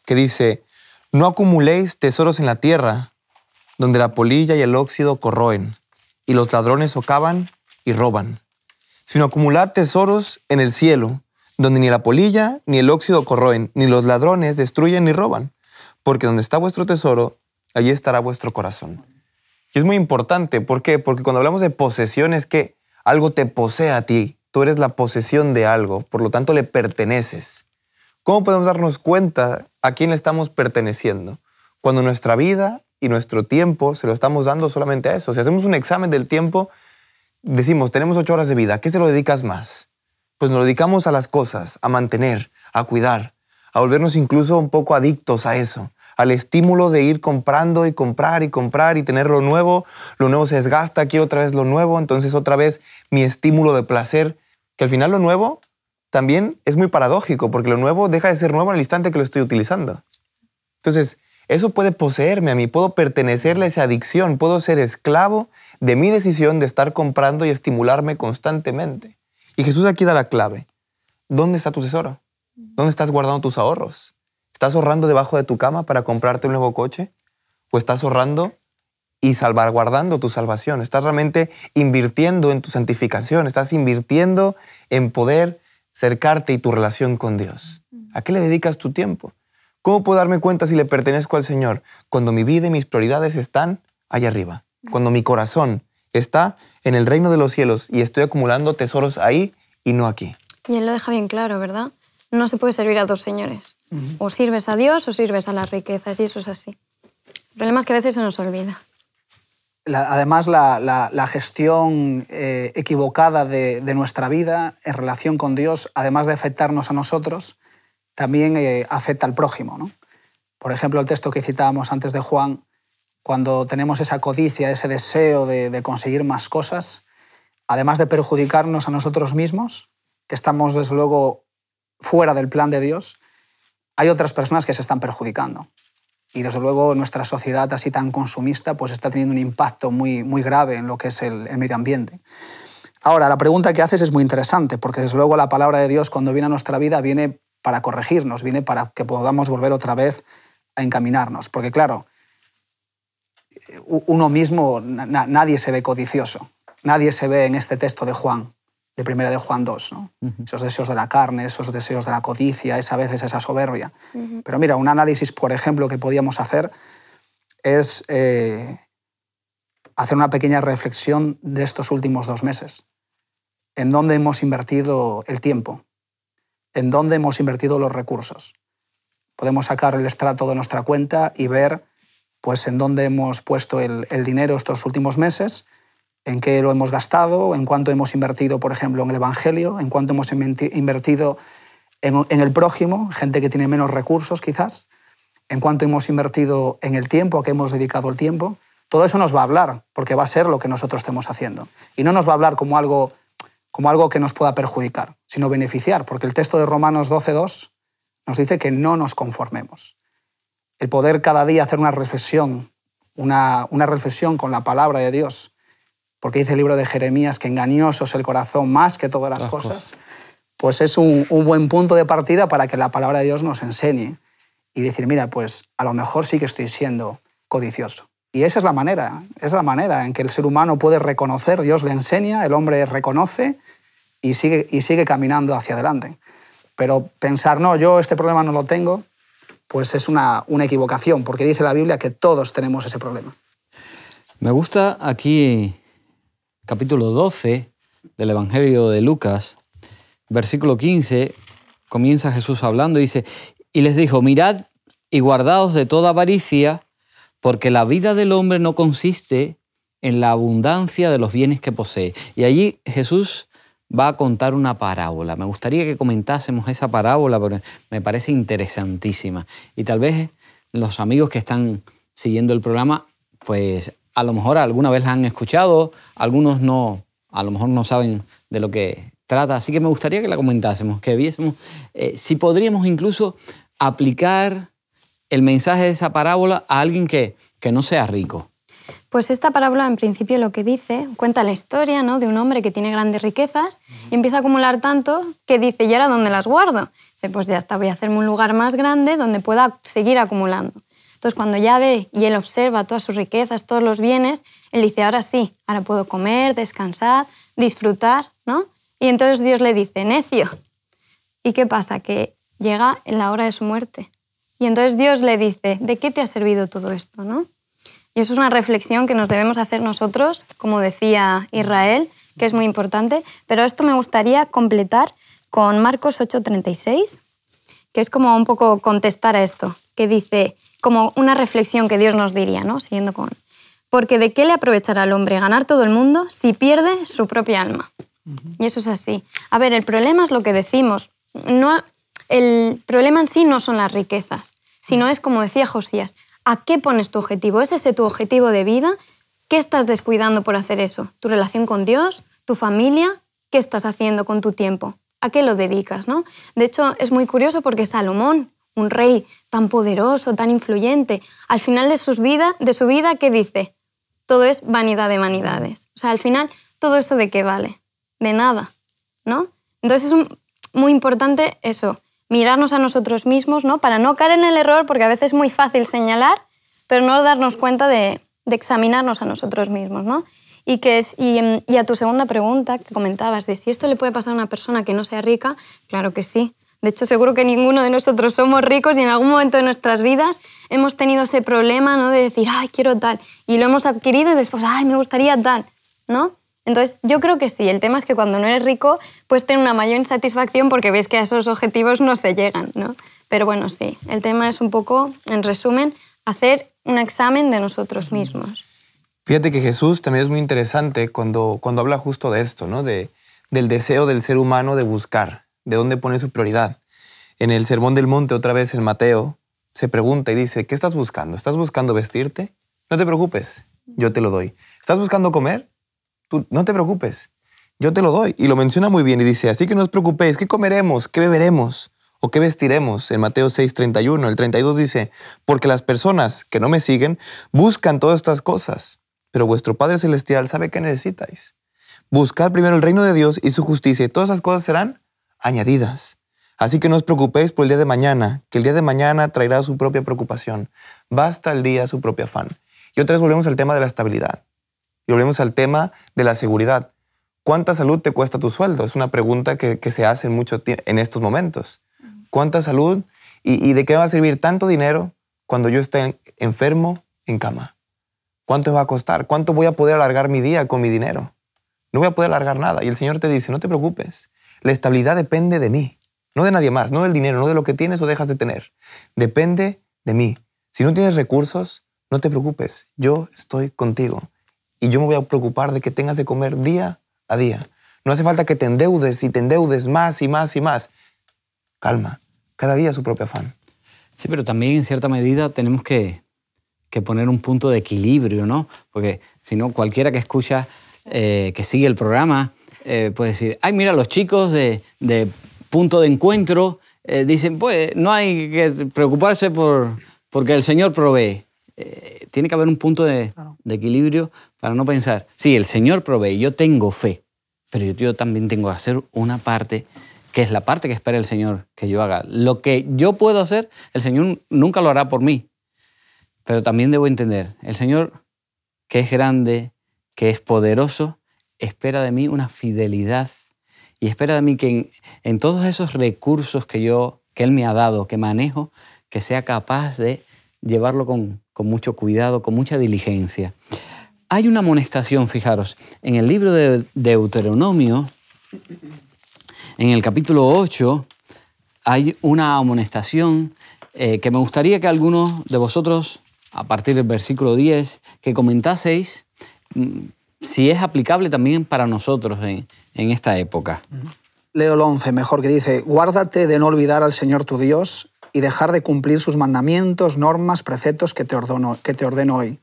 que dice, no acumuléis tesoros en la tierra, donde la polilla y el óxido corroen, y los ladrones socavan y roban, sino acumulad tesoros en el cielo, donde ni la polilla ni el óxido corroen, ni los ladrones destruyen ni roban, porque donde está vuestro tesoro, allí estará vuestro corazón. Y es muy importante. ¿Por qué? Porque cuando hablamos de posesión es que algo te posee a ti. Tú eres la posesión de algo, por lo tanto le perteneces. ¿Cómo podemos darnos cuenta a quién le estamos perteneciendo? Cuando nuestra vida y nuestro tiempo se lo estamos dando solamente a eso. Si hacemos un examen del tiempo, decimos, tenemos ocho horas de vida, ¿a qué se lo dedicas más? Pues nos lo dedicamos a las cosas, a mantener, a cuidar, a volvernos incluso un poco adictos a eso al estímulo de ir comprando y comprar y comprar y tener lo nuevo. Lo nuevo se desgasta, quiero otra vez lo nuevo, entonces otra vez mi estímulo de placer, que al final lo nuevo también es muy paradójico, porque lo nuevo deja de ser nuevo al instante que lo estoy utilizando. Entonces, eso puede poseerme a mí, puedo pertenecerle a esa adicción, puedo ser esclavo de mi decisión de estar comprando y estimularme constantemente. Y Jesús aquí da la clave. ¿Dónde está tu tesoro? ¿Dónde estás guardando tus ahorros? ¿Estás ahorrando debajo de tu cama para comprarte un nuevo coche? ¿O estás ahorrando y salvaguardando tu salvación? ¿Estás realmente invirtiendo en tu santificación? ¿Estás invirtiendo en poder cercarte y tu relación con Dios? ¿A qué le dedicas tu tiempo? ¿Cómo puedo darme cuenta si le pertenezco al Señor? Cuando mi vida y mis prioridades están allá arriba. Cuando mi corazón está en el reino de los cielos y estoy acumulando tesoros ahí y no aquí. Y él lo deja bien claro, ¿verdad? No se puede servir a dos señores. O sirves a Dios o sirves a las riquezas, y eso es así. Problemas que a veces se nos olvida. además, la, gestión eh, equivocada de, nuestra vida en relación con Dios, además de afectarnos a nosotros, también eh, afecta al prójimo. Por ejemplo, el texto que citábamos antes de Juan, cuando tenemos esa codicia, ese deseo de conseguir más cosas, además de perjudicarnos a nosotros mismos, que estamos desde luego fuera del plan de Dios, hay otras personas que se están perjudicando. Y desde luego nuestra sociedad así tan consumista pues está teniendo un impacto muy, muy grave en lo que es el, medio ambiente. Ahora, la pregunta que haces es muy interesante, porque desde luego la palabra de Dios cuando viene a nuestra vida viene para corregirnos, viene para que podamos volver otra vez a encaminarnos. Porque claro, uno mismo, nadie se ve codicioso, nadie se ve en este texto de Juan primera de Juan 2, esos deseos de la carne, esos deseos de la codicia, esa veces esa soberbia. Pero mira, un análisis, por ejemplo, que podíamos hacer es eh, hacer una pequeña reflexión de estos últimos dos meses. ¿En dónde hemos invertido el tiempo? ¿En dónde hemos invertido los recursos? Podemos sacar el estrato de nuestra cuenta y ver pues, en dónde hemos puesto el, el dinero estos últimos meses en qué lo hemos gastado, en cuánto hemos invertido, por ejemplo, en el Evangelio, en cuánto hemos invertido en, el prójimo, gente que tiene menos recursos quizás, en cuánto hemos invertido en el tiempo, a qué hemos dedicado el tiempo. Todo eso nos va a hablar, porque va a ser lo que nosotros estemos haciendo. Y no nos va a hablar como algo, como algo que nos pueda perjudicar, sino beneficiar, porque el texto de Romanos 12.2 nos dice que no nos conformemos. El poder cada día hacer una reflexión, una reflexión con la palabra de Dios, porque dice el libro de Jeremías que engañoso es el corazón más que todas las, cosas, pues es un, un, buen punto de partida para que la palabra de Dios nos enseñe y decir, mira, pues a lo mejor sí que estoy siendo codicioso. Y esa es la manera, es la manera en que el ser humano puede reconocer, Dios le enseña, el hombre reconoce y sigue, y sigue caminando hacia adelante. Pero pensar, no, yo este problema no lo tengo, pues es una, una equivocación, porque dice la Biblia que todos tenemos ese problema. Me gusta aquí capítulo 12 del Evangelio de Lucas, versículo 15, comienza Jesús hablando y dice, y les dijo, mirad y guardaos de toda avaricia, porque la vida del hombre no consiste en la abundancia de los bienes que posee. Y allí Jesús va a contar una parábola. Me gustaría que comentásemos esa parábola, porque me parece interesantísima. Y tal vez los amigos que están siguiendo el programa, pues a lo mejor alguna vez la han escuchado, algunos no, a lo mejor no saben de lo que trata, así que me gustaría que la comentásemos, que viésemos eh, si podríamos incluso aplicar el mensaje de esa parábola a alguien que, no sea rico. Pues esta parábola en principio lo que dice, cuenta la historia ¿no? de un hombre que tiene grandes riquezas y empieza a acumular tanto que dice, ¿y ahora dónde las guardo? Dice, pues ya está, voy a hacerme un lugar más grande donde pueda seguir acumulando. Entonces, cuando ya ve y él observa todas sus riquezas, todos los bienes, él dice, ahora sí, ahora puedo comer, descansar, disfrutar, ¿no? Y entonces Dios le dice, necio. ¿Y qué pasa? Que llega en la hora de su muerte. Y entonces Dios le dice, ¿de qué te ha servido todo esto, no? Y eso es una reflexión que nos debemos hacer nosotros, como decía Israel, que es muy importante, pero esto me gustaría completar con Marcos 8:36, que es como un poco contestar a esto, que dice, como una reflexión que Dios nos diría, ¿no? Siguiendo con... Porque de qué le aprovechará al hombre ganar todo el mundo si pierde su propia alma. Y eso es así. A ver, el problema es lo que decimos. No, el problema en sí no son las riquezas, sino mm. es, como decía Josías, ¿a qué pones tu objetivo? ¿Es ese tu objetivo de vida? ¿Qué estás descuidando por hacer eso? ¿Tu relación con Dios? ¿Tu familia? ¿Qué estás haciendo con tu tiempo? ¿A qué lo dedicas? ¿no? De hecho, es muy curioso porque Salomón, un rey tan poderoso, tan influyente. Al final de, sus vida, de su vida, ¿qué dice? Todo es vanidad de vanidades. O sea, al final, ¿todo eso de qué vale? De nada, ¿no? Entonces es muy importante eso, mirarnos a nosotros mismos, ¿no? Para no caer en el error, porque a veces es muy fácil señalar, pero no darnos cuenta de, examinarnos a nosotros mismos, ¿no? Y, que es, y, a tu segunda pregunta que comentabas, de si esto le puede pasar a una persona que no sea rica, claro que sí. De hecho, seguro que ninguno de nosotros somos ricos y en algún momento de nuestras vidas hemos tenido ese problema ¿no? de decir, ay, quiero tal. Y lo hemos adquirido y después, ay, me gustaría tal. ¿No? Entonces, yo creo que sí. El tema es que cuando no eres rico, pues tienes una mayor insatisfacción porque ves que a esos objetivos no se llegan. Pero bueno, sí. El tema es un poco, en resumen, hacer un examen de nosotros mismos. Fíjate que Jesús también es muy interesante cuando, cuando habla justo de esto, ¿no? De, del deseo del ser humano de buscar de dónde pone su prioridad. En el Sermón del Monte, otra vez en Mateo, se pregunta y dice, ¿qué estás buscando? ¿Estás buscando vestirte? No te preocupes, yo te lo doy. ¿Estás buscando comer? Tú, no te preocupes, yo te lo doy. Y lo menciona muy bien y dice, así que no os preocupéis, ¿qué comeremos? ¿Qué beberemos? ¿O qué vestiremos? En Mateo 6, 31, el 32 dice, porque las personas que no me siguen buscan todas estas cosas, pero vuestro Padre Celestial sabe que necesitáis. buscar primero el reino de Dios y su justicia y todas esas cosas serán añadidas. Así que no os preocupéis por el día de mañana, que el día de mañana traerá su propia preocupación. Basta el día su propio afán. Y otra vez volvemos al tema de la estabilidad. Y volvemos al tema de la seguridad. ¿Cuánta salud te cuesta tu sueldo? Es una pregunta que, se hace mucho en estos momentos. ¿Cuánta salud y, y, de qué va a servir tanto dinero cuando yo esté enfermo en cama? ¿Cuánto va a costar? ¿Cuánto voy a poder alargar mi día con mi dinero? No voy a poder alargar nada. Y el Señor te dice, no te preocupes. La estabilidad depende de mí, no de nadie más, no del dinero, no de lo que tienes o dejas de tener. Depende de mí. Si no tienes recursos, no te preocupes, yo estoy contigo y yo me voy a preocupar de que tengas de comer día a día. No hace falta que te endeudes y te endeudes más y más y más. Calma, cada día su propio afán. Sí, pero también en cierta medida tenemos que, poner un punto de equilibrio, ¿no? Porque si no, cualquiera que escucha, eh, que sigue el programa, eh, decir, ay, mira, los chicos de, punto de encuentro eh, dicen, pues no hay que preocuparse por, porque el Señor provee. Eh, tiene que haber un punto de, equilibrio para no pensar, sí, el Señor provee, yo tengo fe, pero yo, yo también tengo que hacer una parte que es la parte que espera el Señor que yo haga. Lo que yo puedo hacer, el Señor nunca lo hará por mí. Pero también debo entender, el Señor que es grande, que es poderoso, espera de mí una fidelidad y espera de mí que en, todos esos recursos que yo, que Él me ha dado, que manejo, que sea capaz de llevarlo con, mucho cuidado, con mucha diligencia. Hay una amonestación, fijaros, en el libro de Deuteronomio, en el capítulo 8, hay una amonestación eh, que me gustaría que algunos de vosotros, a partir del versículo 10, que comentaseis mm, si es aplicable también para nosotros en, esta época. Leo el 11, mejor que dice, guárdate de no olvidar al Señor tu Dios y dejar de cumplir sus mandamientos, normas, preceptos que te, que te ordeno hoy.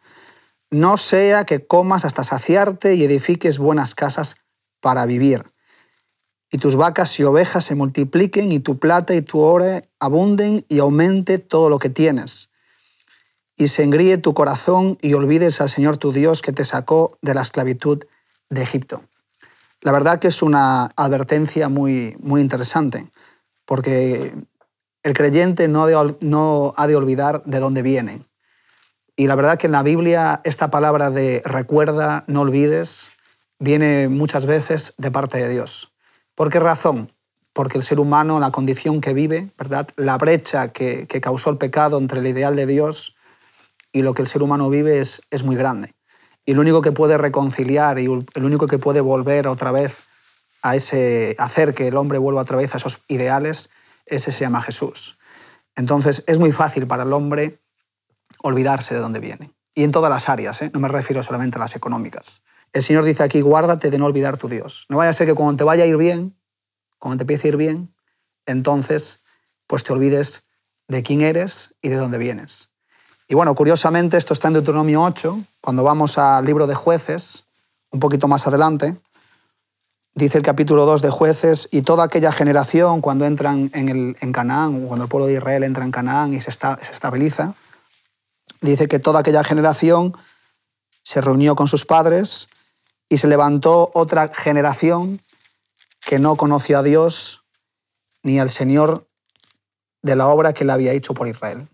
No sea que comas hasta saciarte y edifiques buenas casas para vivir. Y tus vacas y ovejas se multipliquen y tu plata y tu oro abunden y aumente todo lo que tienes y se engríe tu corazón y olvides al Señor tu Dios que te sacó de la esclavitud de Egipto. La verdad que es una advertencia muy, muy interesante, porque el creyente no, de, no ha de olvidar de dónde viene. Y la verdad que en la Biblia esta palabra de recuerda, no olvides, viene muchas veces de parte de Dios. ¿Por qué razón? Porque el ser humano, la condición que vive, ¿verdad? la brecha que, que causó el pecado entre el ideal de Dios y lo que el ser humano vive es, es muy grande. Y lo único que puede reconciliar y el único que puede volver otra vez a ese, hacer que el hombre vuelva otra vez a esos ideales, ese se llama Jesús. Entonces es muy fácil para el hombre olvidarse de dónde viene. Y en todas las áreas, ¿eh? no me refiero solamente a las económicas. El Señor dice aquí, guárdate de no olvidar tu Dios. No vaya a ser que cuando te vaya a ir bien, cuando te empiece a ir bien, entonces pues te olvides de quién eres y de dónde vienes. Y bueno, curiosamente, esto está en Deuteronomio 8, cuando vamos al libro de jueces, un poquito más adelante, dice el capítulo 2 de jueces, y toda aquella generación cuando entran en, el, en Canaán, cuando el pueblo de Israel entra en Canaán y se, se estabiliza, dice que toda aquella generación se reunió con sus padres y se levantó otra generación que no conoció a Dios ni al Señor de la obra que le había hecho por Israel.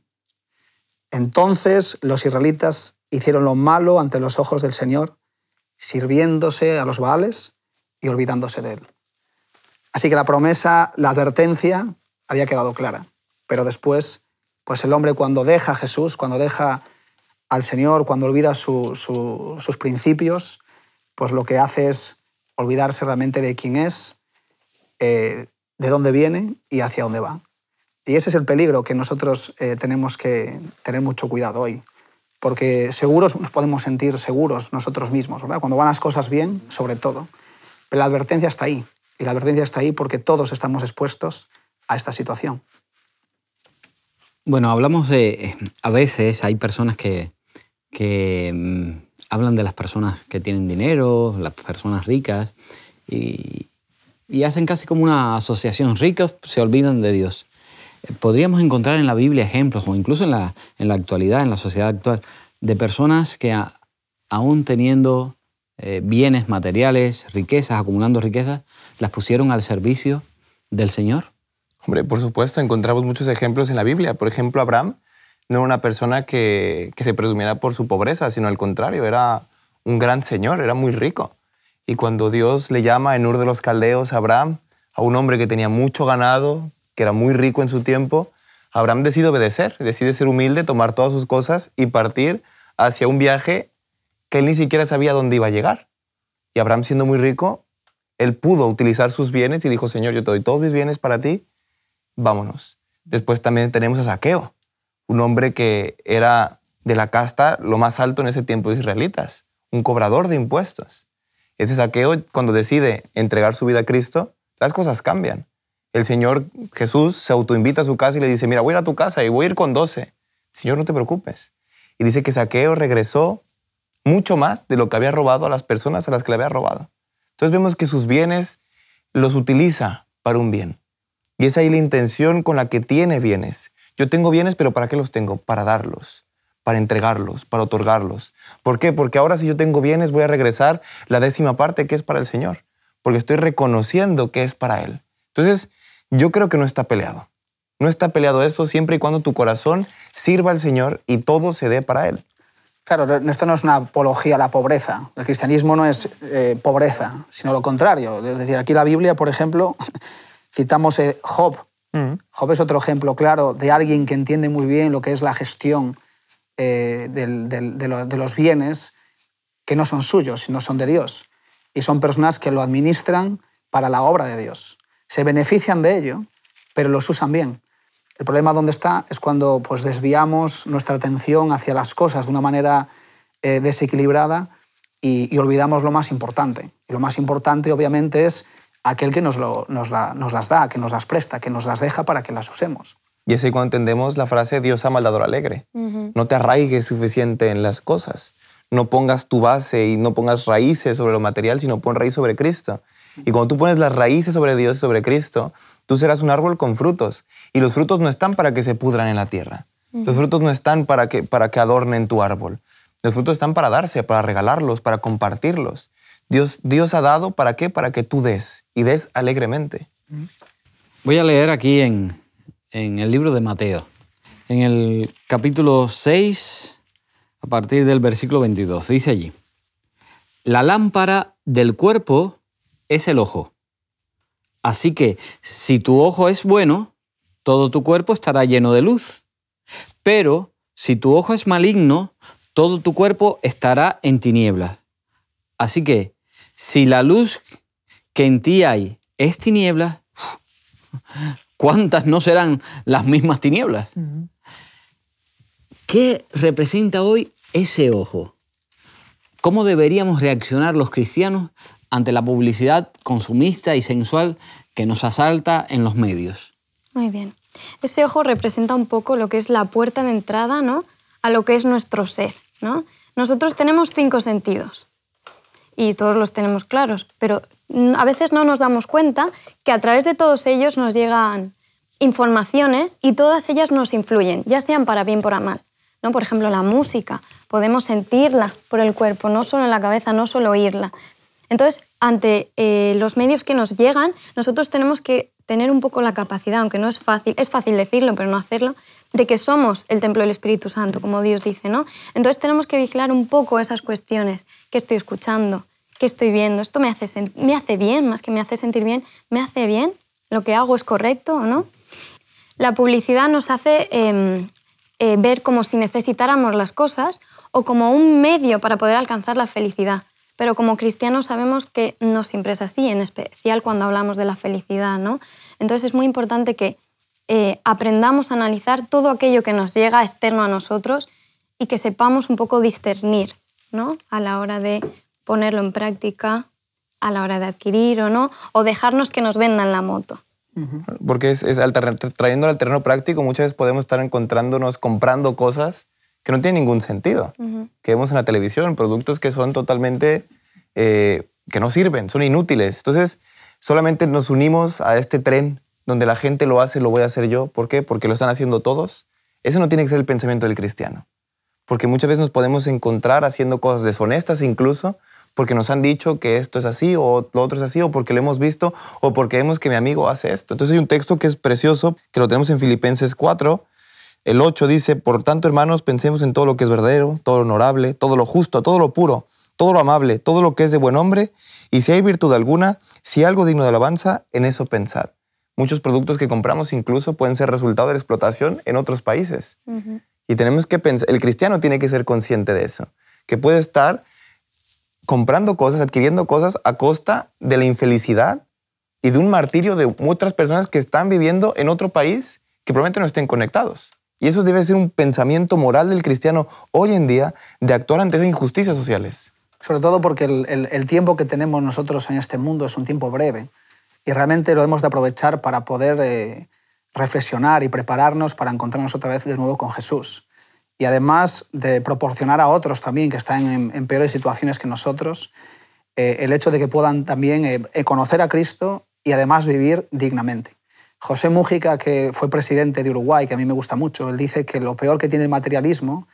Entonces los israelitas hicieron lo malo ante los ojos del Señor, sirviéndose a los Baales y olvidándose de él. Así que la promesa, la advertencia había quedado clara. Pero después, pues el hombre cuando deja a Jesús, cuando deja al Señor, cuando olvida sus principios, pues lo que hace es olvidarse realmente de quién es, eh, de dónde viene y hacia dónde va. Y ese es el peligro que nosotros eh, tenemos que tener mucho cuidado hoy, porque seguros nos podemos sentir seguros nosotros mismos, Cuando van las cosas bien, sobre todo. Pero la advertencia está ahí, y la advertencia está ahí porque todos estamos expuestos a esta situación. Bueno, hablamos de, a veces hay personas que, mm, hablan de las personas que tienen dinero, las personas ricas, y, y hacen casi como una asociación ricos, se olvidan de Dios podríamos encontrar en la Biblia ejemplos, o incluso en la, en la actualidad, en la sociedad actual, de personas que aún teniendo eh, bienes materiales, riquezas, acumulando riquezas, las pusieron al servicio del Señor. Hombre, por supuesto, encontramos muchos ejemplos en la Biblia. Por ejemplo, Abraham no era una persona que, que se presumiera por su pobreza, sino al contrario, era un gran señor, era muy rico. Y cuando Dios le llama en Ur de los Caldeos a Abraham, a un hombre que tenía mucho ganado, que era muy rico en su tiempo, Abraham decide obedecer, decide ser humilde, tomar todas sus cosas y partir hacia un viaje que él ni siquiera sabía dónde iba a llegar. Y Abraham siendo muy rico, él pudo utilizar sus bienes y dijo, Señor, yo te doy todos mis bienes para ti, vámonos. Después también tenemos a Saqueo, un hombre que era de la casta lo más alto en ese tiempo de israelitas, un cobrador de impuestos. Ese Saqueo, cuando decide entregar su vida a Cristo, las cosas cambian el Señor Jesús se autoinvita a su casa y le dice, mira, voy a ir a tu casa y voy a ir con doce. Señor, no te preocupes. Y dice que Saqueo regresó mucho más de lo que había robado a las personas a las que le había robado. Entonces vemos que sus bienes los utiliza para un bien. Y es ahí la intención con la que tiene bienes. Yo tengo bienes, pero ¿para qué los tengo? Para darlos, para entregarlos, para otorgarlos. ¿Por qué? Porque ahora si yo tengo bienes voy a regresar la décima parte que es para el Señor, porque estoy reconociendo que es para Él. Entonces, yo creo que no está peleado. No está peleado eso siempre y cuando tu corazón sirva al Señor y todo se dé para Él. Claro, esto no es una apología a la pobreza. El cristianismo no es eh, pobreza, sino lo contrario. Es decir, aquí la Biblia, por ejemplo, [LAUGHS] citamos a eh, Job. Mm. Job es otro ejemplo claro de alguien que entiende muy bien lo que es la gestión eh, de, de, los bienes que no son suyos, sino son de Dios. Y son personas que lo administran para la obra de Dios se benefician de ello, pero los usan bien. El problema donde está es cuando pues, desviamos nuestra atención hacia las cosas de una manera eh, desequilibrada y, olvidamos lo más importante. Y lo más importante, obviamente, es aquel que nos, las da, que nos las presta, que nos las deja para que las usemos. Y es cuando entendemos la frase Dios ha al alegre. No te arraigues suficiente en las cosas. No pongas tu base y no pongas raíces sobre lo material, sino pon raíz sobre Cristo. Y cuando tú pones las raíces sobre Dios y sobre Cristo, tú serás un árbol con frutos. Y los frutos no están para que se pudran en la tierra. Los frutos no están para que, para que adornen tu árbol. Los frutos están para darse, para regalarlos, para compartirlos. Dios, Dios ha dado para qué? Para que tú des y des alegremente. Voy a leer aquí en, en el libro de Mateo, en el capítulo 6, a partir del versículo 22. Dice allí, la lámpara del cuerpo es el ojo. Así que si tu ojo es bueno, todo tu cuerpo estará lleno de luz. Pero si tu ojo es maligno, todo tu cuerpo estará en tinieblas. Así que si la luz que en ti hay es tinieblas, [LAUGHS] ¿cuántas no serán las mismas tinieblas? ¿Qué representa hoy ese ojo? ¿Cómo deberíamos reaccionar los cristianos ante la publicidad consumista y sensual que nos asalta en los medios. Muy bien. Ese ojo representa un poco lo que es la puerta de entrada ¿no? a lo que es nuestro ser. ¿no? Nosotros tenemos cinco sentidos y todos los tenemos claros, pero a veces no nos damos cuenta que a través de todos ellos nos llegan informaciones y todas ellas nos influyen, ya sean para bien o para mal. ¿no? Por ejemplo, la música, podemos sentirla por el cuerpo, no solo en la cabeza, no solo oírla. Entonces, ante eh, los medios que nos llegan, nosotros tenemos que tener un poco la capacidad, aunque no es fácil, es fácil decirlo, pero no hacerlo, de que somos el templo del Espíritu Santo, como Dios dice, ¿no? Entonces tenemos que vigilar un poco esas cuestiones, qué estoy escuchando, qué estoy viendo, esto me hace, bien, más que me hace sentir bien, me hace bien, lo que hago es correcto o no. La publicidad nos hace em, eh, ver como si necesitáramos las cosas o como un medio para poder alcanzar la felicidad. Pero como cristianos sabemos que no siempre es así, en especial cuando hablamos de la felicidad, ¿no? Entonces es muy importante que eh, aprendamos a analizar todo aquello que nos llega externo a nosotros y que sepamos un poco discernir, ¿no? A la hora de ponerlo en práctica, a la hora de adquirir o no, o dejarnos que nos vendan la moto. Porque es, trayendo al terreno práctico, muchas veces podemos estar encontrándonos comprando cosas que no tiene ningún sentido. Que vemos en la televisión, productos que son totalmente, eh, que no sirven, son inútiles. Entonces, solamente nos unimos a este tren donde la gente lo hace, lo voy a hacer yo. ¿Por qué? Porque lo están haciendo todos. Eso no tiene que ser el pensamiento del cristiano. Porque muchas veces nos podemos encontrar haciendo cosas deshonestas incluso porque nos han dicho que esto es así o lo otro es así o porque lo hemos visto o porque vemos que mi amigo hace esto. Entonces hay un texto que es precioso, que lo tenemos en Filipenses 4, el 8 dice, por tanto, hermanos, pensemos en todo lo que es verdadero, todo lo honorable, todo lo justo, todo lo puro, todo lo amable, todo lo que es de buen hombre, y si hay virtud alguna, si algo digno de alabanza, en eso pensar. Muchos productos que compramos incluso pueden ser resultado de la explotación en otros países. Y tenemos que pensar, el cristiano tiene que ser consciente de eso, que puede estar comprando cosas, adquiriendo cosas a costa de la infelicidad y de un martirio de otras personas que están viviendo en otro país que probablemente no estén conectados. Y eso debe ser un pensamiento moral del cristiano hoy en día de actuar ante esas injusticias sociales. Sobre todo porque el, tiempo que tenemos nosotros en este mundo es un tiempo breve y realmente lo hemos de aprovechar para poder eh, reflexionar y prepararnos para encontrarnos otra vez de nuevo con Jesús. Y además de proporcionar a otros también que están en, peores situaciones que nosotros, eh, el hecho de que puedan también eh, conocer a Cristo y además vivir dignamente. José Mújica, que fue presidente de Uruguay, que a mí me gusta mucho, él dice que lo peor que tiene el materialismo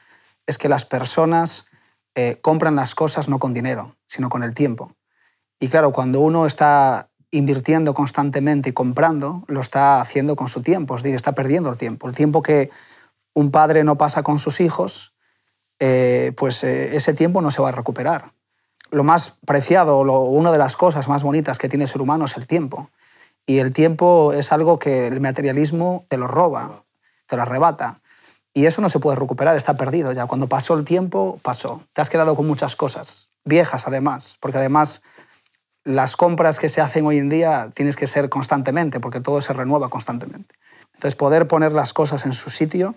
es que las personas eh, compran las cosas no con dinero, sino con el tiempo. Y claro, cuando uno está invirtiendo constantemente y comprando, lo está haciendo con su tiempo, es decir, está perdiendo el tiempo. El tiempo que un padre no pasa con sus hijos, eh, pues eh, ese tiempo no se va a recuperar. Lo más preciado, o una de las cosas más bonitas que tiene el ser humano es el tiempo. Y el tiempo es algo que el materialismo te lo roba, te lo arrebata. Y eso no se puede recuperar, está perdido ya. Cuando pasó el tiempo, pasó. Te has quedado con muchas cosas, viejas además, porque además las compras que se hacen hoy en día tienes que ser constantemente, porque todo se renueva constantemente. Entonces, poder poner las cosas en su sitio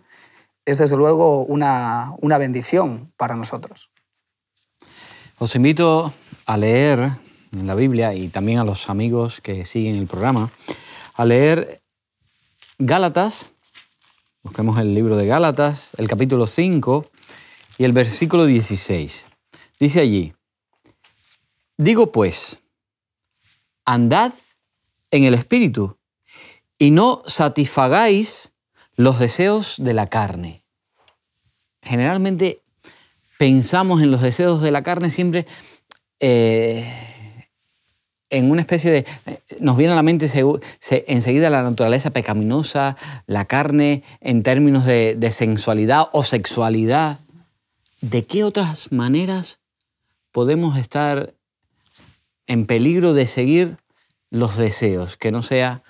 es desde luego una, una bendición para nosotros. Os invito a leer en la Biblia y también a los amigos que siguen el programa a leer Gálatas, busquemos el libro de Gálatas, el capítulo 5 y el versículo 16. Dice allí, digo pues, andad en el Espíritu y no satisfagáis los deseos de la carne. Generalmente pensamos en los deseos de la carne siempre... Eh, en una especie de... Eh, nos viene a la mente enseguida la naturaleza pecaminosa, la carne en términos de, de sensualidad o sexualidad. ¿De qué otras maneras podemos estar en peligro de seguir los deseos, que no sea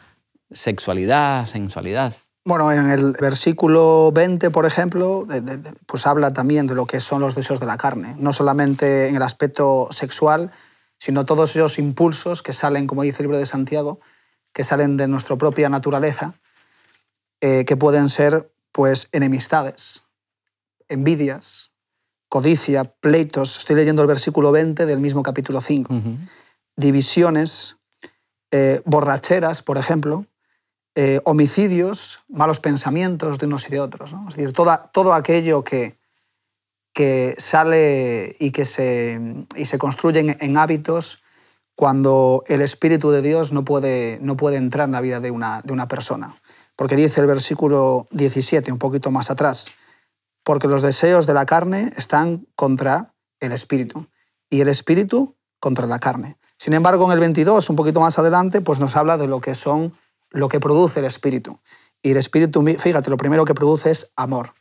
sexualidad, sensualidad? Bueno, en el versículo 20, por ejemplo, pues habla también de lo que son los deseos de la carne, no solamente en el aspecto sexual, sino todos esos impulsos que salen, como dice el libro de Santiago, que salen de nuestra propia naturaleza, eh, que pueden ser pues enemistades, envidias, codicia, pleitos. Estoy leyendo el versículo 20 del mismo capítulo 5. Divisiones, eh, borracheras, por ejemplo, eh, homicidios, malos pensamientos de unos y de otros. Es decir, toda, todo aquello que, que sale y que se, se construyen en hábitos cuando el Espíritu de Dios no puede, no puede entrar en la vida de una, de una persona. Porque dice el versículo 17, un poquito más atrás, porque los deseos de la carne están contra el Espíritu y el Espíritu contra la carne. Sin embargo, en el 22, un poquito más adelante, pues nos habla de lo que son, lo que produce el Espíritu. Y el Espíritu, fíjate, lo primero que produce es amor.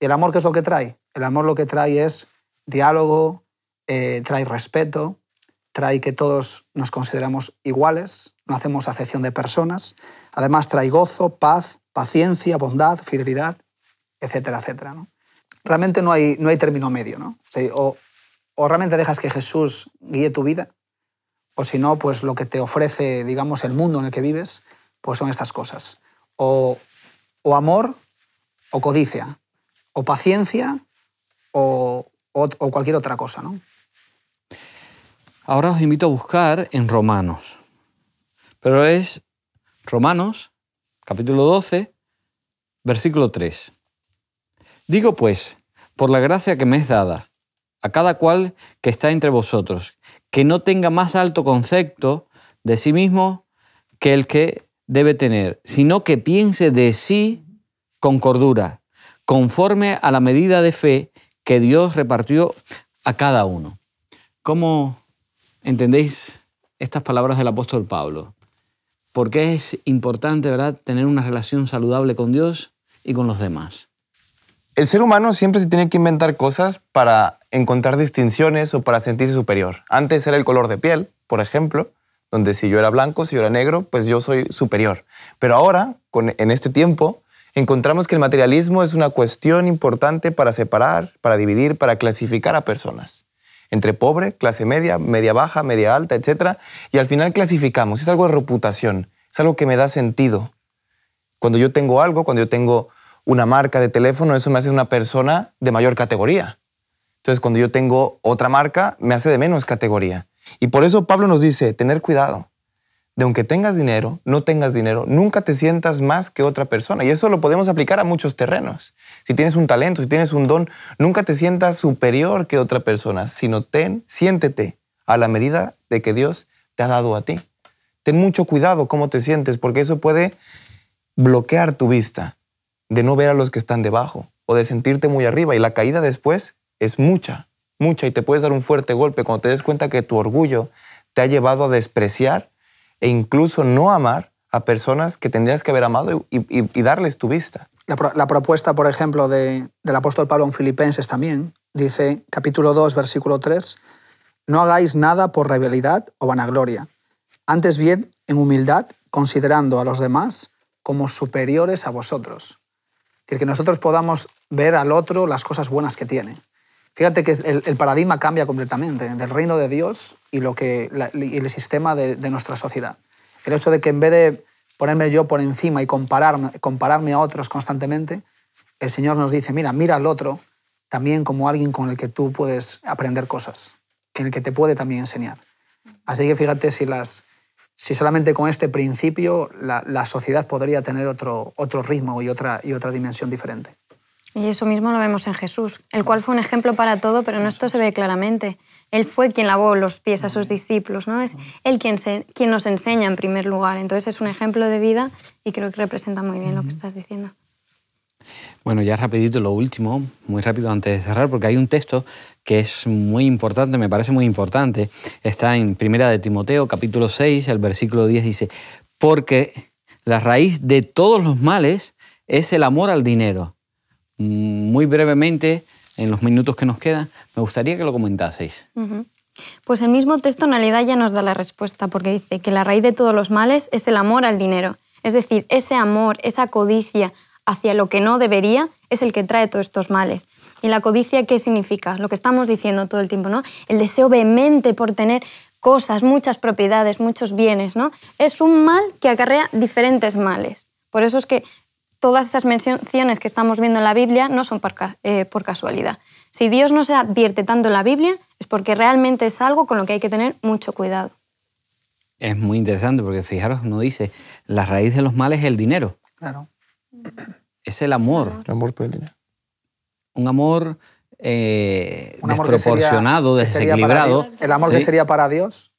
el amor qué es lo que trae? El amor lo que trae es diálogo, eh, trae respeto, trae que todos nos consideramos iguales, no hacemos acepción de personas. Además trae gozo, paz, paciencia, bondad, fidelidad, etcétera, etcétera. ¿no? Realmente no hay, no hay término medio. ¿no? O, o realmente dejas que Jesús guíe tu vida, o si no, pues lo que te ofrece, digamos, el mundo en el que vives, pues son estas cosas. O, o amor o codicia, o paciencia o, cualquier otra cosa. ¿no? Ahora os invito a buscar en Romanos, pero es Romanos capítulo 12, versículo 3. Digo pues, por la gracia que me es dada, a cada cual que está entre vosotros, que no tenga más alto concepto de sí mismo que el que debe tener, sino que piense de sí con cordura, conforme a la medida de fe que Dios repartió a cada uno. ¿Cómo entendéis estas palabras del apóstol Pablo? ¿Por qué es importante, ¿verdad?, tener una relación saludable con Dios y con los demás. El ser humano siempre se tiene que inventar cosas para encontrar distinciones o para sentirse superior. Antes era el color de piel, por ejemplo, donde si yo era blanco, si yo era negro, pues yo soy superior. Pero ahora, en este tiempo, encontramos que el materialismo es una cuestión importante para separar, para dividir, para clasificar a personas. Entre pobre, clase media, media baja, media alta, etc. Y al final clasificamos. Es algo de reputación. Es algo que me da sentido. Cuando yo tengo algo, cuando yo tengo una marca de teléfono, eso me hace una persona de mayor categoría. Entonces, cuando yo tengo otra marca, me hace de menos categoría. Y por eso Pablo nos dice, tener cuidado de aunque tengas dinero, no tengas dinero, nunca te sientas más que otra persona. Y eso lo podemos aplicar a muchos terrenos. Si tienes un talento, si tienes un don, nunca te sientas superior que otra persona, sino ten, siéntete a la medida de que Dios te ha dado a ti. Ten mucho cuidado cómo te sientes, porque eso puede bloquear tu vista de no ver a los que están debajo o de sentirte muy arriba. Y la caída después es mucha, mucha, y te puedes dar un fuerte golpe cuando te des cuenta que tu orgullo te ha llevado a despreciar e incluso no amar a personas que tendrías que haber amado y, darles tu vista. La, propuesta, por ejemplo, del apóstol Pablo en Filipenses también, dice capítulo 2, versículo 3, no hagáis nada por rebelidad o vanagloria, antes bien en humildad, considerando a los demás como superiores a vosotros. Es decir, que nosotros podamos ver al otro las cosas buenas que tiene. Fíjate que el, paradigma cambia completamente del reino de Dios y, lo que, y el sistema de, nuestra sociedad. El hecho de que en vez de ponerme yo por encima y compararme, compararme a otros constantemente, el Señor nos dice, mira, mira al otro también como alguien con el que tú puedes aprender cosas, en el que te puede también enseñar. Así que fíjate si, las, si solamente con este principio la, la sociedad podría tener otro, otro ritmo y otra, y otra dimensión diferente. Y eso mismo lo vemos en Jesús, el cual fue un ejemplo para todo, pero en esto se ve claramente. Él fue quien lavó los pies a sus discípulos, ¿no? Es Él quien, quien nos enseña en primer lugar. Entonces es un ejemplo de vida y creo que representa muy bien lo que estás diciendo. Bueno, ya rapidito lo último, muy rápido antes de cerrar, porque hay un texto que es muy importante, me parece muy importante. Está en Primera de Timoteo, capítulo 6, el versículo 10 dice, porque la raíz de todos los males es el amor al dinero muy brevemente, en los minutos que nos quedan, me gustaría que lo comentaseis. Pues el mismo texto en realidad ya nos da la respuesta, porque dice que la raíz de todos los males es el amor al dinero. Es decir, ese amor, esa codicia hacia lo que no debería es el que trae todos estos males. ¿Y la codicia qué significa? Lo que estamos diciendo todo el tiempo, ¿no? El deseo vehemente por tener cosas, muchas propiedades, muchos bienes, ¿no? Es un mal que acarrea diferentes males. Por eso es que todas esas menciones que estamos viendo en la Biblia no son eh, por, casualidad. Si Dios no se advierte tanto en la Biblia, es porque realmente es algo con lo que hay que tener mucho cuidado. Es muy interesante porque fijaros, nos dice, la raíz de los males es el dinero. Claro. Es el amor. El amor por el dinero. Un amor, eh, desproporcionado, desequilibrado. el amor que sería para Dios.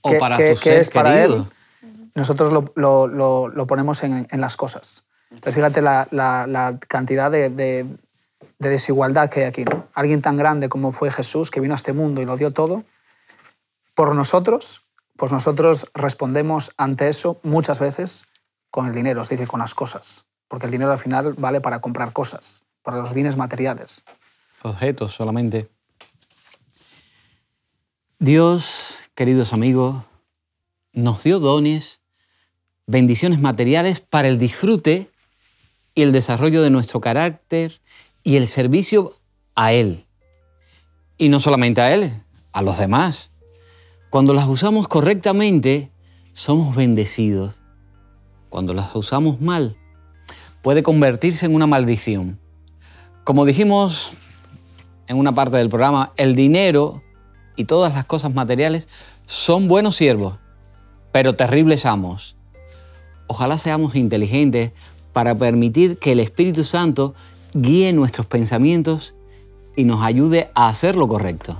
O para que, tu ser para Él. Nosotros lo, ponemos en las cosas. Entonces fíjate la, cantidad de, desigualdad que hay aquí. Alguien tan grande como fue Jesús, que vino a este mundo y lo dio todo, por nosotros, pues nosotros respondemos ante eso muchas veces con el dinero, es decir, con las cosas. Porque el dinero al final vale para comprar cosas, para los bienes materiales. Objetos solamente. Dios, queridos amigos, nos dio dones, bendiciones materiales para el disfrute y el desarrollo de nuestro carácter y el servicio a Él. Y no solamente a Él, a los demás. Cuando las usamos correctamente, somos bendecidos. Cuando las usamos mal, puede convertirse en una maldición. Como dijimos en una parte del programa, el dinero y todas las cosas materiales son buenos siervos, pero terribles amos. Ojalá seamos inteligentes para permitir que el Espíritu Santo guíe nuestros pensamientos y nos ayude a hacer lo correcto.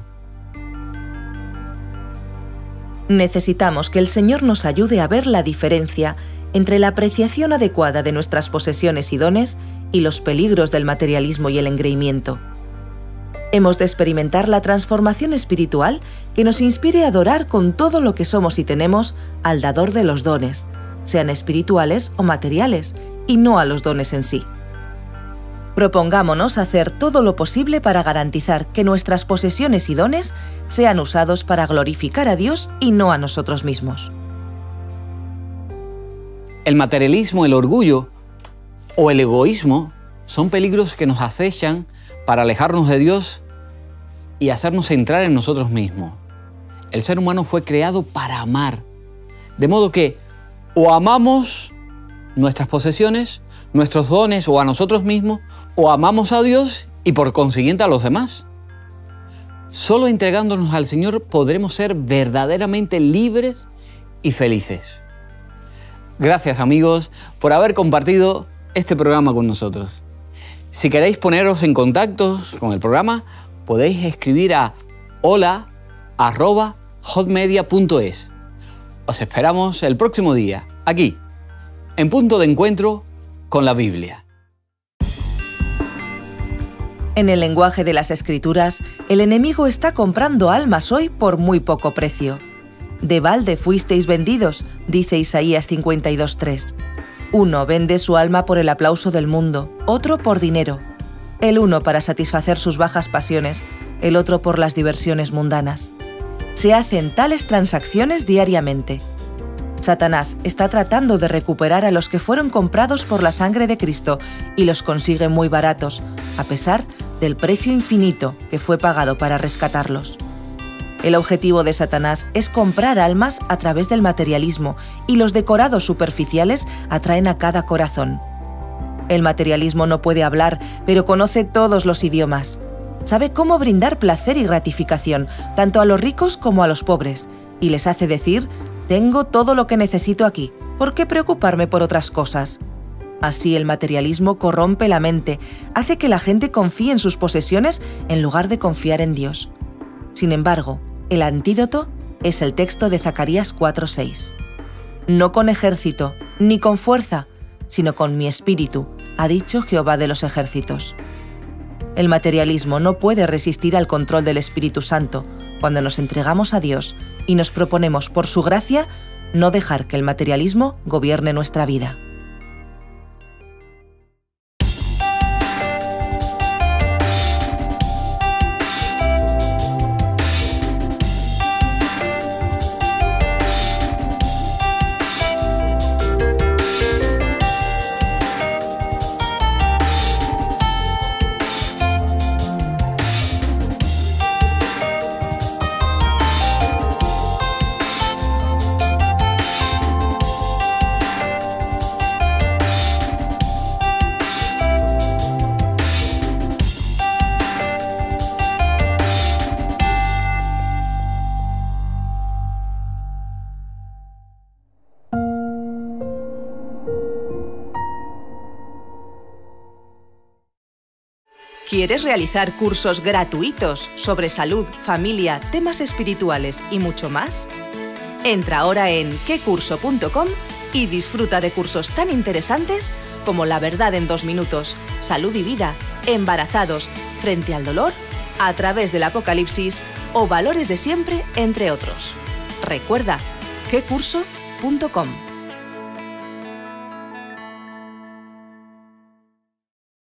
Necesitamos que el Señor nos ayude a ver la diferencia entre la apreciación adecuada de nuestras posesiones y dones y los peligros del materialismo y el engreimiento. Hemos de experimentar la transformación espiritual que nos inspire a adorar con todo lo que somos y tenemos al dador de los dones, sean espirituales o materiales, y no a los dones en sí. Propongámonos hacer todo lo posible para garantizar que nuestras posesiones y dones sean usados para glorificar a Dios y no a nosotros mismos. El materialismo, el orgullo o el egoísmo son peligros que nos acechan para alejarnos de Dios y hacernos entrar en nosotros mismos. El ser humano fue creado para amar. De modo que o amamos nuestras posesiones, nuestros dones o a nosotros mismos, o amamos a Dios y por consiguiente a los demás. Solo entregándonos al Señor podremos ser verdaderamente libres y felices. Gracias amigos por haber compartido este programa con nosotros. Si queréis poneros en contacto con el programa, podéis escribir a hola.hotmedia.es. Os esperamos el próximo día, aquí, en punto de encuentro con la Biblia. En el lenguaje de las escrituras, el enemigo está comprando almas hoy por muy poco precio. De balde fuisteis vendidos, dice Isaías 52.3. Uno vende su alma por el aplauso del mundo, otro por dinero. El uno para satisfacer sus bajas pasiones, el otro por las diversiones mundanas. Se hacen tales transacciones diariamente. Satanás está tratando de recuperar a los que fueron comprados por la sangre de Cristo y los consigue muy baratos, a pesar del precio infinito que fue pagado para rescatarlos. El objetivo de Satanás es comprar almas a través del materialismo y los decorados superficiales atraen a cada corazón. El materialismo no puede hablar, pero conoce todos los idiomas. Sabe cómo brindar placer y gratificación, tanto a los ricos como a los pobres, y les hace decir tengo todo lo que necesito aquí, ¿por qué preocuparme por otras cosas? Así el materialismo corrompe la mente, hace que la gente confíe en sus posesiones en lugar de confiar en Dios. Sin embargo, el antídoto es el texto de Zacarías 4:6. No con ejército, ni con fuerza, sino con mi espíritu, ha dicho Jehová de los ejércitos. El materialismo no puede resistir al control del Espíritu Santo, cuando nos entregamos a Dios y nos proponemos, por su gracia, no dejar que el materialismo gobierne nuestra vida. ¿Quieres realizar cursos gratuitos sobre salud, familia, temas espirituales y mucho más? Entra ahora en quecurso.com y disfruta de cursos tan interesantes como La verdad en dos minutos, Salud y vida, Embarazados, Frente al dolor, A través del apocalipsis o Valores de siempre, entre otros. Recuerda, quecurso.com.